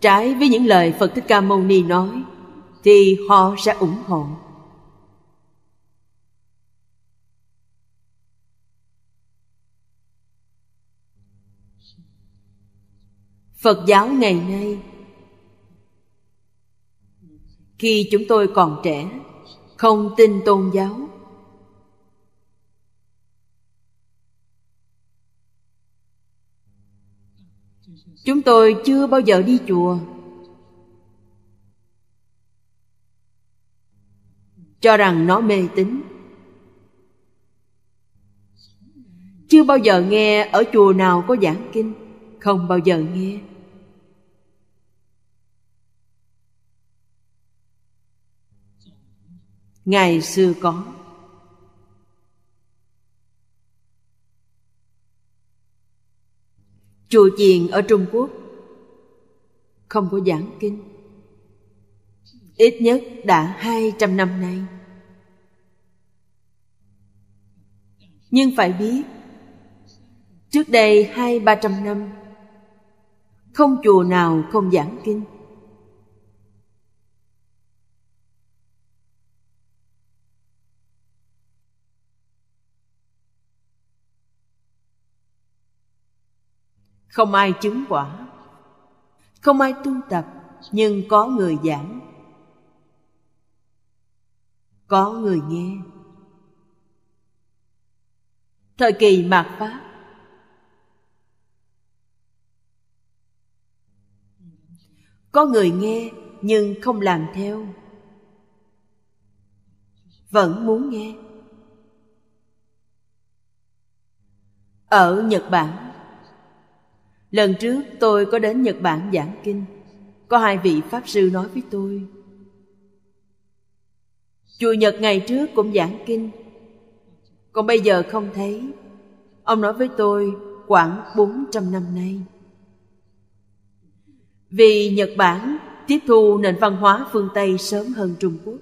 trái với những lời phật thích ca mâu ni nói thì họ sẽ ủng hộ phật giáo ngày nay khi chúng tôi còn trẻ không tin tôn giáo chúng tôi chưa bao giờ đi chùa cho rằng nó mê tín chưa bao giờ nghe ở chùa nào có giảng kinh không bao giờ nghe ngày xưa có chùa chiền ở trung quốc không có giảng kinh ít nhất đã hai trăm năm nay nhưng phải biết trước đây hai ba trăm năm không chùa nào không giảng kinh không ai chứng quả không ai tu tập nhưng có người giảng có người nghe thời kỳ mạt pháp có người nghe nhưng không làm theo vẫn muốn nghe ở nhật bản lần trước tôi có đến nhật bản giảng kinh có hai vị pháp sư nói với tôi chùa nhật ngày trước cũng giảng kinh còn bây giờ không thấy ông nói với tôi khoảng bốn trăm năm nay vì nhật bản tiếp thu nền văn hóa phương tây sớm hơn trung quốc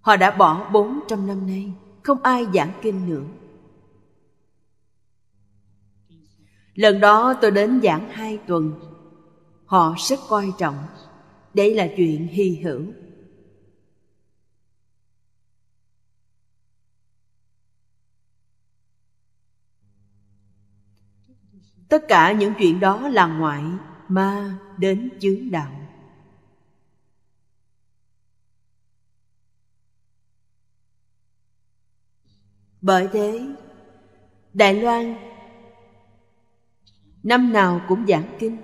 họ đã bỏ bốn trăm năm nay không ai giảng kinh nữa lần đó tôi đến giảng hai tuần họ rất coi trọng đây là chuyện hy hữu tất cả những chuyện đó là ngoại ma đến chướng đạo bởi thế đài loan năm nào cũng giảng kinh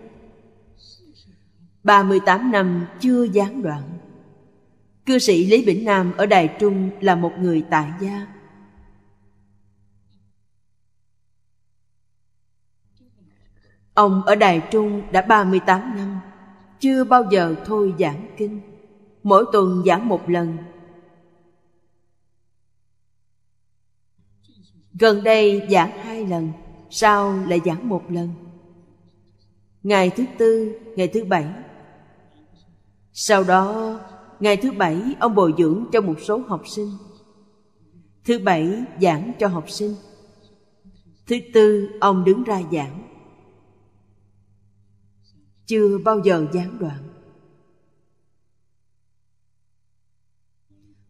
38 năm chưa gián đoạn Cư sĩ Lý Bỉnh Nam ở Đài Trung là một người tại gia Ông ở Đài Trung đã 38 năm Chưa bao giờ thôi giảng kinh Mỗi tuần giảng một lần Gần đây giảng hai lần Sau lại giảng một lần ngày thứ tư ngày thứ bảy sau đó ngày thứ bảy ông bồi dưỡng cho một số học sinh thứ bảy giảng cho học sinh thứ tư ông đứng ra giảng chưa bao giờ gián đoạn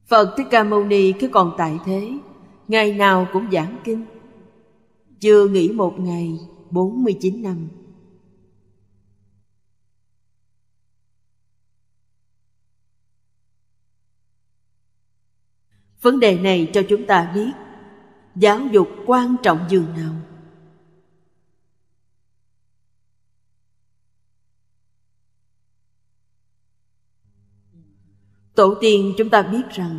phật thích ca mâu ni cứ còn tại thế ngày nào cũng giảng kinh chưa nghỉ một ngày 49 năm vấn đề này cho chúng ta biết giáo dục quan trọng dường nào tổ tiên chúng ta biết rằng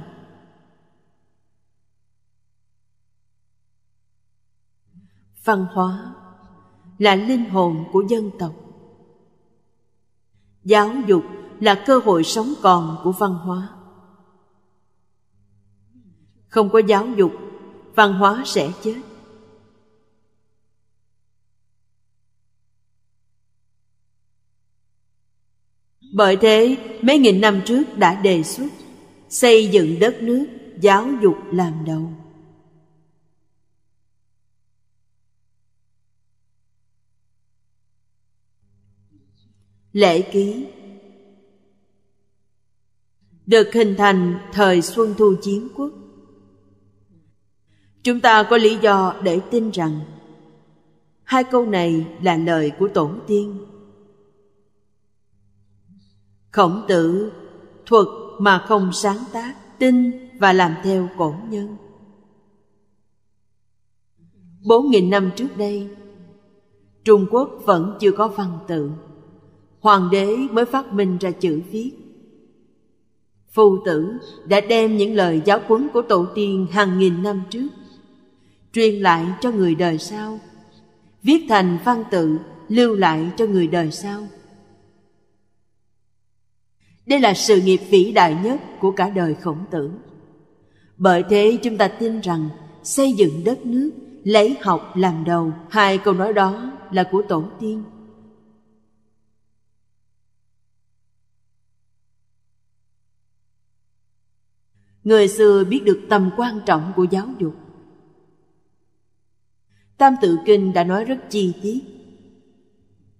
văn hóa là linh hồn của dân tộc giáo dục là cơ hội sống còn của văn hóa không có giáo dục văn hóa sẽ chết bởi thế mấy nghìn năm trước đã đề xuất xây dựng đất nước giáo dục làm đầu lễ ký được hình thành thời xuân thu chiến quốc chúng ta có lý do để tin rằng hai câu này là lời của tổ tiên khổng tử thuật mà không sáng tác tin và làm theo cổ nhân bốn nghìn năm trước đây trung quốc vẫn chưa có văn tự hoàng đế mới phát minh ra chữ viết phu tử đã đem những lời giáo huấn của tổ tiên hàng nghìn năm trước truyền lại cho người đời sau viết thành văn tự lưu lại cho người đời sau đây là sự nghiệp vĩ đại nhất của cả đời khổng tử bởi thế chúng ta tin rằng xây dựng đất nước lấy học làm đầu hai câu nói đó là của tổ tiên người xưa biết được tầm quan trọng của giáo dục Tam tự kinh đã nói rất chi tiết.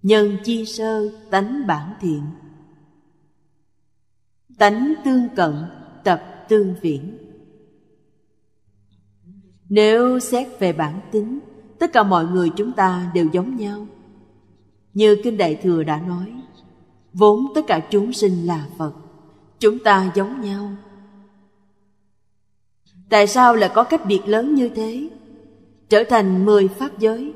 Nhân chi sơ tánh bản thiện. Tánh tương cận, tập tương viễn. Nếu xét về bản tính, tất cả mọi người chúng ta đều giống nhau. Như Kinh Đại Thừa đã nói, vốn tất cả chúng sinh là Phật, chúng ta giống nhau. Tại sao lại có cách biệt lớn như thế? trở thành mười pháp giới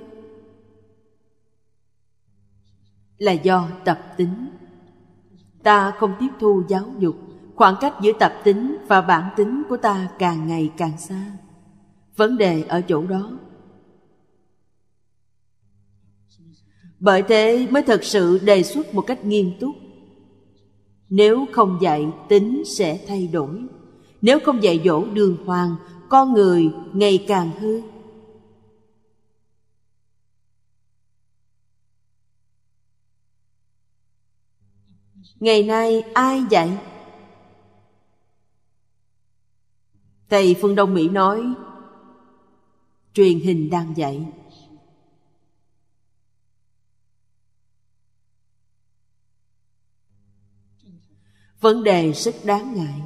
là do tập tính ta không tiếp thu giáo dục khoảng cách giữa tập tính và bản tính của ta càng ngày càng xa vấn đề ở chỗ đó bởi thế mới thật sự đề xuất một cách nghiêm túc nếu không dạy tính sẽ thay đổi nếu không dạy dỗ đường hoàng con người ngày càng hư ngày nay ai dạy thầy phương đông mỹ nói truyền hình đang dạy vấn đề rất đáng ngại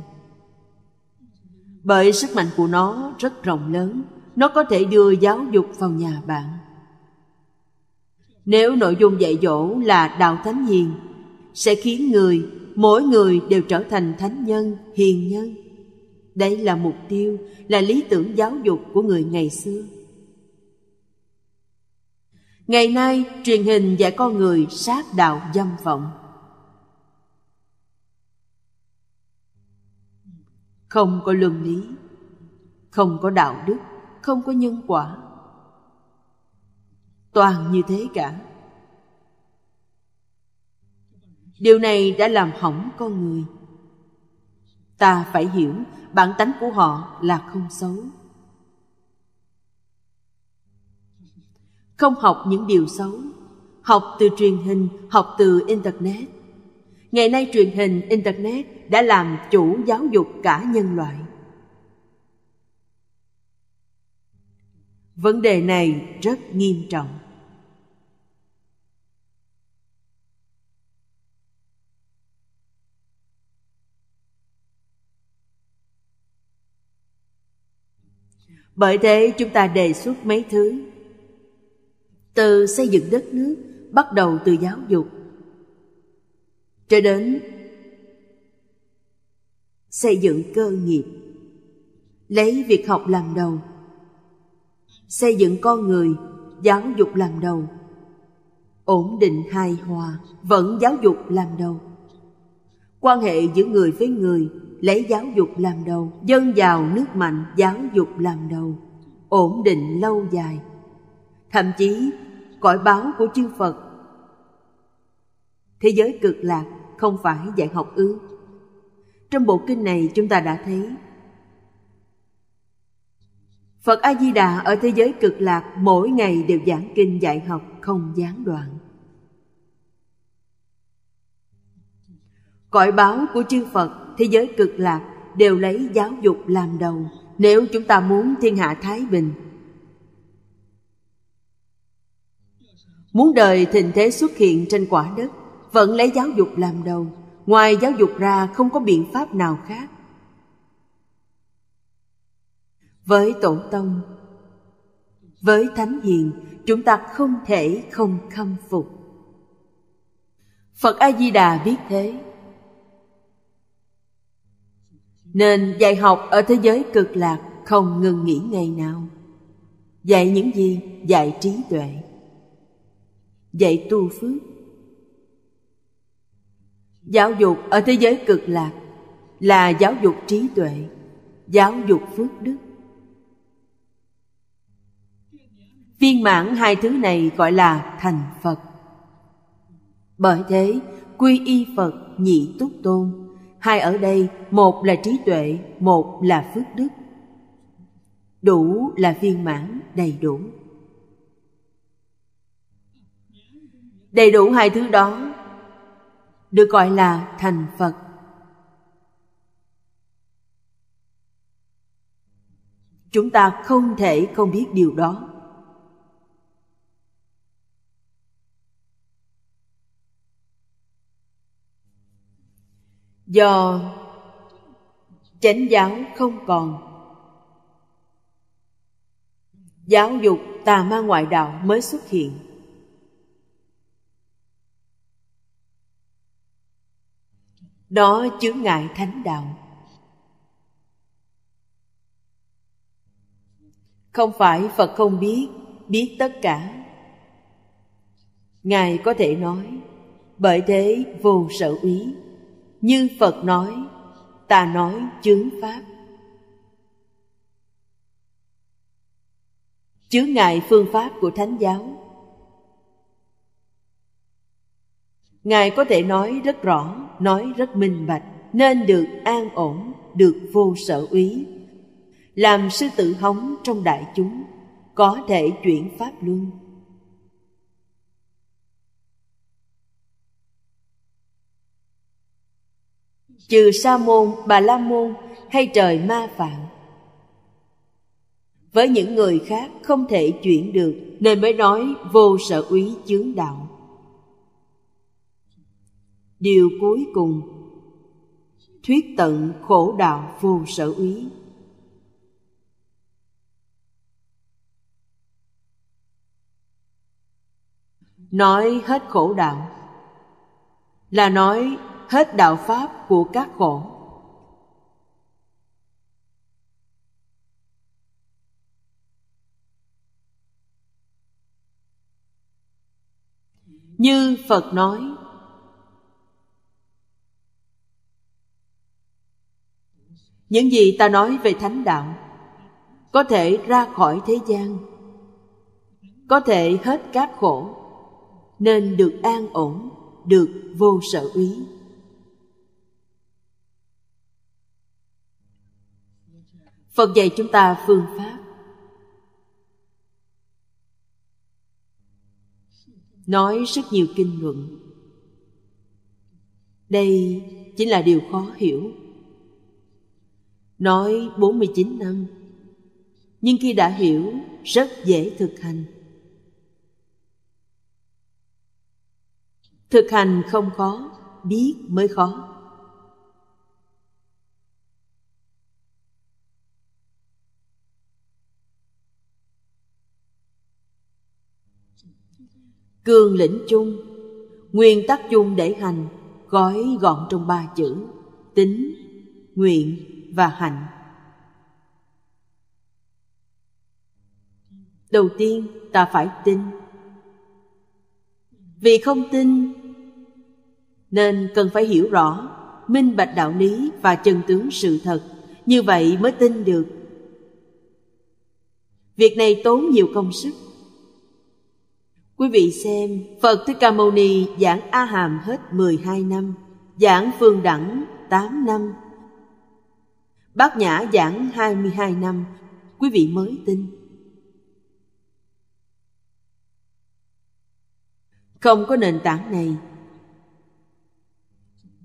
bởi sức mạnh của nó rất rộng lớn nó có thể đưa giáo dục vào nhà bạn nếu nội dung dạy dỗ là đạo thánh hiền sẽ khiến người mỗi người đều trở thành thánh nhân hiền nhân đây là mục tiêu là lý tưởng giáo dục của người ngày xưa ngày nay truyền hình dạy con người sát đạo dâm vọng không có luân lý không có đạo đức không có nhân quả toàn như thế cả điều này đã làm hỏng con người ta phải hiểu bản tánh của họ là không xấu không học những điều xấu học từ truyền hình học từ internet ngày nay truyền hình internet đã làm chủ giáo dục cả nhân loại vấn đề này rất nghiêm trọng bởi thế chúng ta đề xuất mấy thứ từ xây dựng đất nước bắt đầu từ giáo dục cho đến xây dựng cơ nghiệp lấy việc học làm đầu xây dựng con người giáo dục làm đầu ổn định hài hòa vẫn giáo dục làm đầu quan hệ giữa người với người lấy giáo dục làm đầu dân giàu nước mạnh giáo dục làm đầu ổn định lâu dài thậm chí cõi báo của chư phật thế giới cực lạc không phải dạy học ư trong bộ kinh này chúng ta đã thấy phật a di đà ở thế giới cực lạc mỗi ngày đều giảng kinh dạy học không gián đoạn cõi báo của chư phật thế giới cực lạc đều lấy giáo dục làm đầu nếu chúng ta muốn thiên hạ thái bình muốn đời thịnh thế xuất hiện trên quả đất vẫn lấy giáo dục làm đầu ngoài giáo dục ra không có biện pháp nào khác với tổ tông với thánh hiền chúng ta không thể không khâm phục phật a di đà biết thế nên dạy học ở thế giới cực lạc không ngừng nghỉ ngày nào dạy những gì dạy trí tuệ dạy tu phước giáo dục ở thế giới cực lạc là giáo dục trí tuệ giáo dục phước đức viên mãn hai thứ này gọi là thành phật bởi thế quy y phật nhị túc tôn hai ở đây một là trí tuệ một là phước đức đủ là viên mãn đầy đủ đầy đủ hai thứ đó được gọi là thành phật chúng ta không thể không biết điều đó do chánh giáo không còn giáo dục tà ma ngoại đạo mới xuất hiện nó chướng ngại thánh đạo không phải phật không biết biết tất cả ngài có thể nói bởi thế vô sở úy như Phật nói Ta nói chướng pháp Chướng ngại phương pháp của Thánh giáo Ngài có thể nói rất rõ, nói rất minh bạch Nên được an ổn, được vô sở úy Làm sư tử hóng trong đại chúng Có thể chuyển pháp luân trừ sa môn bà la môn hay trời ma phạm với những người khác không thể chuyển được nên mới nói vô sở úy chướng đạo điều cuối cùng thuyết tận khổ đạo vô sở úy nói hết khổ đạo là nói hết đạo pháp của các khổ như phật nói những gì ta nói về thánh đạo có thể ra khỏi thế gian có thể hết các khổ nên được an ổn được vô sở úy phật dạy chúng ta phương pháp nói rất nhiều kinh luận đây chính là điều khó hiểu nói 49 năm nhưng khi đã hiểu rất dễ thực hành thực hành không khó biết mới khó cương lĩnh chung nguyên tắc chung để hành gói gọn trong ba chữ tính nguyện và hạnh đầu tiên ta phải tin vì không tin nên cần phải hiểu rõ minh bạch đạo lý và chân tướng sự thật như vậy mới tin được việc này tốn nhiều công sức Quý vị xem Phật Thích Ca Mâu Ni giảng A Hàm hết 12 năm Giảng Phương Đẳng 8 năm Bác Nhã giảng 22 năm Quý vị mới tin Không có nền tảng này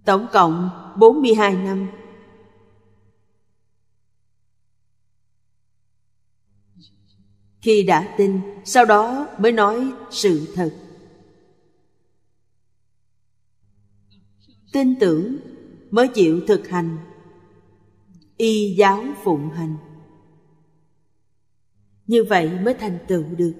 Tổng cộng 42 năm khi đã tin sau đó mới nói sự thật tin tưởng mới chịu thực hành y giáo phụng hành như vậy mới thành tựu được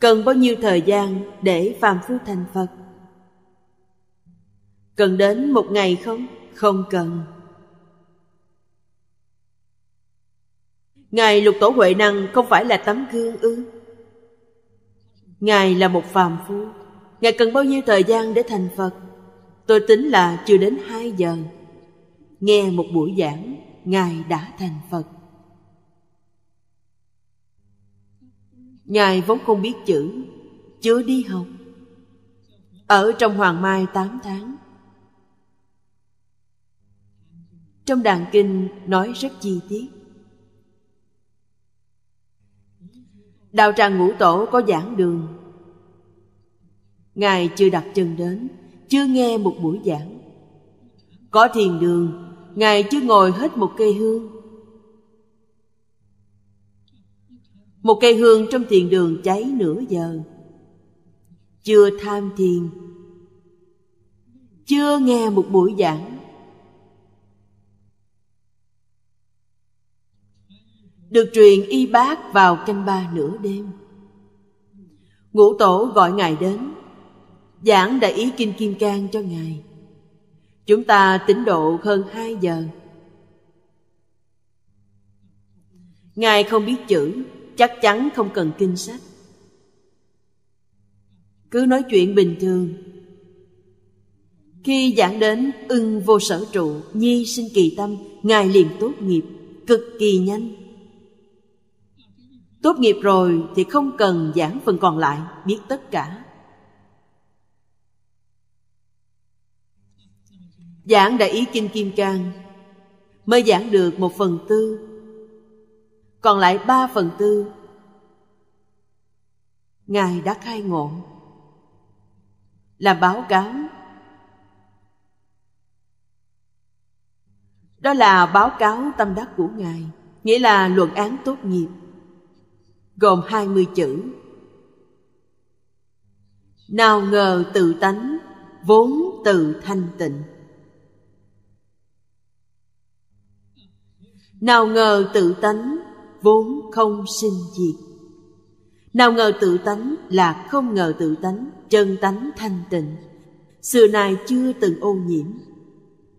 cần bao nhiêu thời gian để phàm phu thành phật cần đến một ngày không không cần ngài lục tổ huệ năng không phải là tấm gương ư ngài là một phàm phu ngài cần bao nhiêu thời gian để thành phật tôi tính là chưa đến hai giờ nghe một buổi giảng ngài đã thành phật ngài vốn không biết chữ chưa đi học ở trong hoàng mai tám tháng trong đàn kinh nói rất chi tiết đạo tràng ngũ tổ có giảng đường ngài chưa đặt chân đến chưa nghe một buổi giảng có thiền đường ngài chưa ngồi hết một cây hương một cây hương trong thiền đường cháy nửa giờ chưa tham thiền chưa nghe một buổi giảng được truyền y bác vào canh ba nửa đêm ngũ tổ gọi ngài đến giảng đại ý kinh kim cang cho ngài chúng ta tính độ hơn hai giờ ngài không biết chữ chắc chắn không cần kinh sách cứ nói chuyện bình thường khi giảng đến ưng vô sở trụ nhi sinh kỳ tâm ngài liền tốt nghiệp cực kỳ nhanh Tốt nghiệp rồi thì không cần giảng phần còn lại, biết tất cả. Giảng Đại Ý Kinh Kim Cang mới giảng được một phần tư, còn lại ba phần tư. Ngài đã khai ngộ, là báo cáo. Đó là báo cáo tâm đắc của Ngài, nghĩa là luận án tốt nghiệp gồm 20 chữ. Nào ngờ tự tánh vốn tự thanh tịnh. Nào ngờ tự tánh vốn không sinh diệt. Nào ngờ tự tánh là không ngờ tự tánh, chân tánh thanh tịnh. Xưa nay chưa từng ô nhiễm,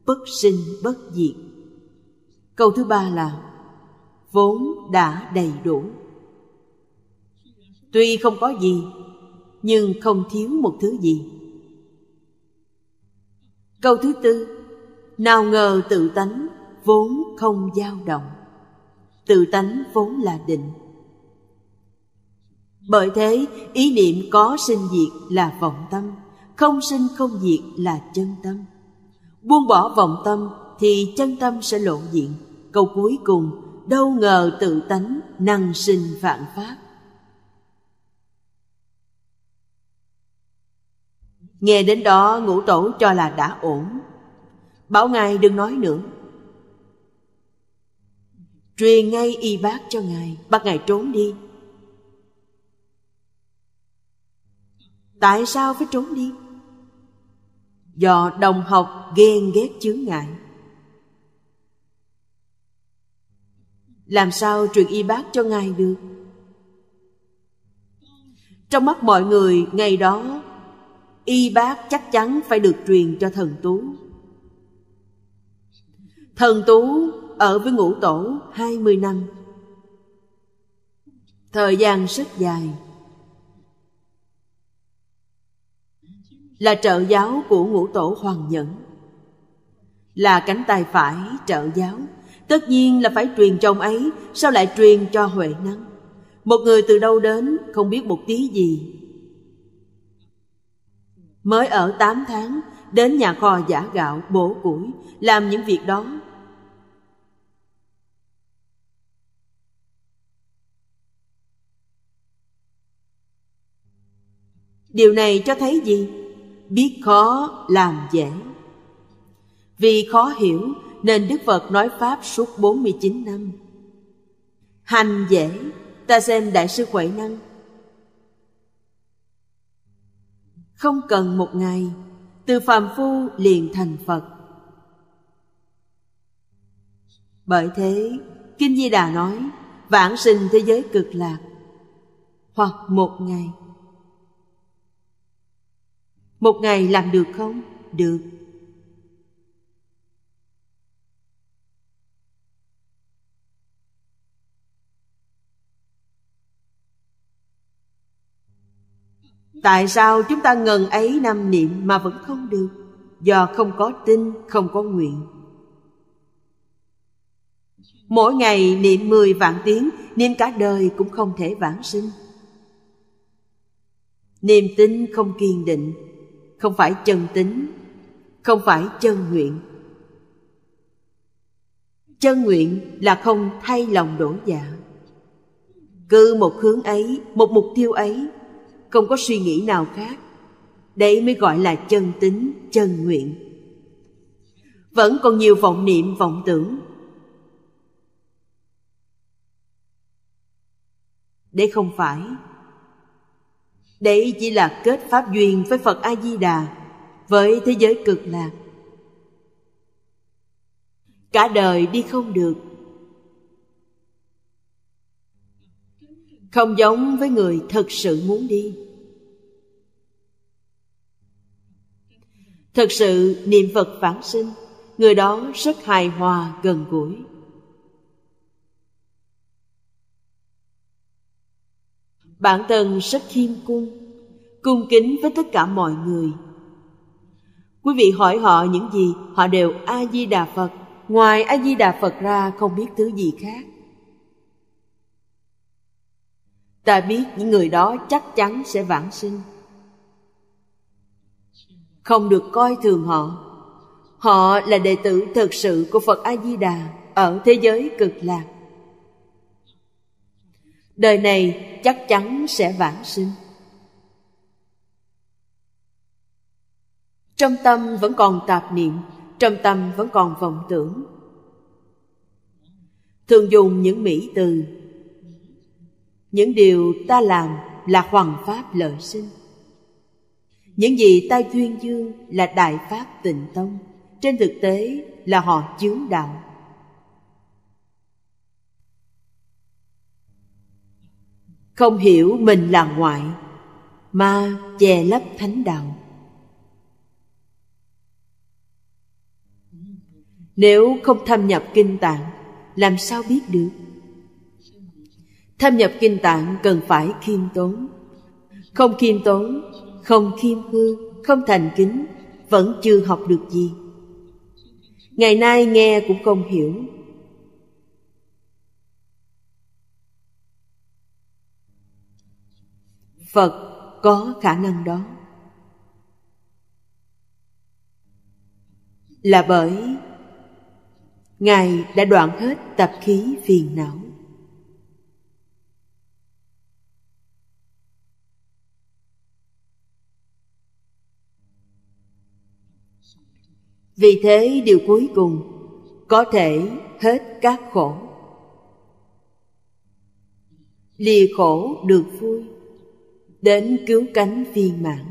bất sinh bất diệt. Câu thứ ba là vốn đã đầy đủ tuy không có gì nhưng không thiếu một thứ gì câu thứ tư nào ngờ tự tánh vốn không dao động tự tánh vốn là định bởi thế ý niệm có sinh diệt là vọng tâm không sinh không diệt là chân tâm buông bỏ vọng tâm thì chân tâm sẽ lộ diện câu cuối cùng đâu ngờ tự tánh năng sinh vạn pháp Nghe đến đó ngũ tổ cho là đã ổn Bảo ngài đừng nói nữa Truyền ngay y bác cho ngài Bắt ngài trốn đi Tại sao phải trốn đi? Do đồng học ghen ghét chướng ngại Làm sao truyền y bác cho ngài được? Trong mắt mọi người ngày đó y bác chắc chắn phải được truyền cho thần tú thần tú ở với ngũ tổ hai mươi năm thời gian rất dài là trợ giáo của ngũ tổ hoàng nhẫn là cánh tay phải trợ giáo tất nhiên là phải truyền cho ông ấy sao lại truyền cho huệ năng một người từ đâu đến không biết một tí gì Mới ở 8 tháng, đến nhà kho giả gạo bổ củi, làm những việc đó. Điều này cho thấy gì? Biết khó làm dễ. Vì khó hiểu nên Đức Phật nói Pháp suốt 49 năm. Hành dễ, ta xem Đại sư Huệ Năng không cần một ngày từ phàm phu liền thành phật bởi thế kinh di đà nói vãng sinh thế giới cực lạc hoặc một ngày một ngày làm được không được Tại sao chúng ta ngần ấy năm niệm mà vẫn không được? Do không có tin, không có nguyện. Mỗi ngày niệm mười vạn tiếng, niệm cả đời cũng không thể vãng sinh. Niềm tin không kiên định, không phải chân tính, không phải chân nguyện. Chân nguyện là không thay lòng đổi dạ. Cứ một hướng ấy, một mục tiêu ấy không có suy nghĩ nào khác đấy mới gọi là chân tính chân nguyện vẫn còn nhiều vọng niệm vọng tưởng đấy không phải đấy chỉ là kết pháp duyên với phật a di đà với thế giới cực lạc cả đời đi không được không giống với người thật sự muốn đi thật sự niệm phật vãng sinh người đó rất hài hòa gần gũi bản thân rất khiêm cung cung kính với tất cả mọi người quý vị hỏi họ những gì họ đều a di đà phật ngoài a di đà phật ra không biết thứ gì khác ta biết những người đó chắc chắn sẽ vãng sinh không được coi thường họ họ là đệ tử thật sự của phật a di đà ở thế giới cực lạc đời này chắc chắn sẽ vãng sinh trong tâm vẫn còn tạp niệm trong tâm vẫn còn vọng tưởng thường dùng những mỹ từ những điều ta làm là hoàng pháp lợi sinh những gì ta duyên dương là đại pháp tịnh tông trên thực tế là họ chứa đạo không hiểu mình là ngoại mà che lấp thánh đạo nếu không thâm nhập kinh tạng làm sao biết được thâm nhập kinh tạng cần phải khiêm tốn không khiêm tốn không khiêm hương không thành kính vẫn chưa học được gì ngày nay nghe cũng không hiểu phật có khả năng đó là bởi ngài đã đoạn hết tập khí phiền não vì thế điều cuối cùng có thể hết các khổ lìa khổ được vui đến cứu cánh viên mãn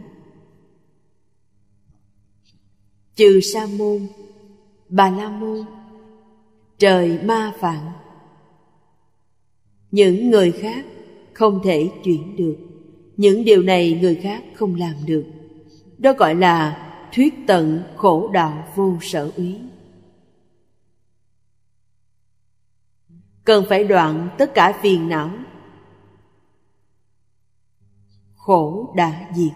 trừ sa môn bà la môn trời ma phạn những người khác không thể chuyển được những điều này người khác không làm được đó gọi là thuyết tận khổ đạo vô sở úy cần phải đoạn tất cả phiền não khổ đã diệt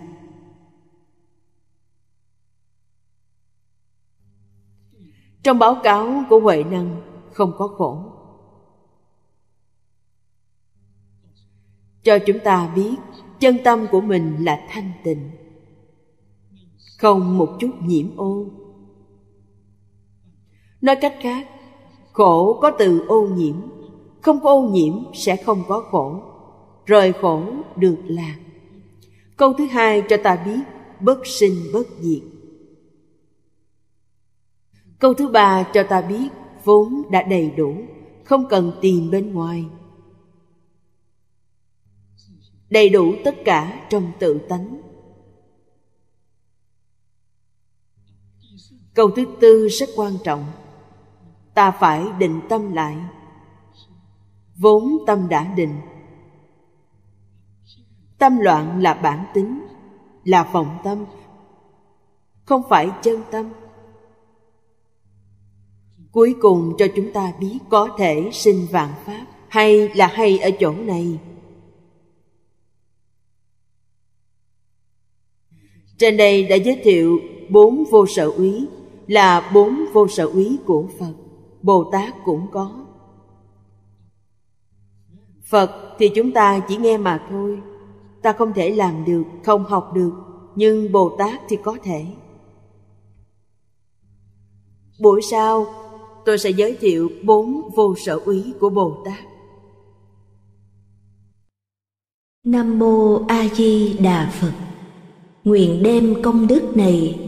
trong báo cáo của huệ năng không có khổ cho chúng ta biết chân tâm của mình là thanh tịnh không một chút nhiễm ô nói cách khác khổ có từ ô nhiễm không có ô nhiễm sẽ không có khổ rời khổ được lạc câu thứ hai cho ta biết bất sinh bất diệt câu thứ ba cho ta biết vốn đã đầy đủ không cần tìm bên ngoài đầy đủ tất cả trong tự tánh câu thứ tư rất quan trọng ta phải định tâm lại vốn tâm đã định tâm loạn là bản tính là vọng tâm không phải chân tâm cuối cùng cho chúng ta biết có thể sinh vạn pháp hay là hay ở chỗ này trên đây đã giới thiệu bốn vô sở úy là bốn vô sở úy của Phật, Bồ Tát cũng có. Phật thì chúng ta chỉ nghe mà thôi, ta không thể làm được, không học được, nhưng Bồ Tát thì có thể. Buổi sau, tôi sẽ giới thiệu bốn vô sở úy của Bồ Tát. Nam Mô A Di Đà Phật Nguyện đem công đức này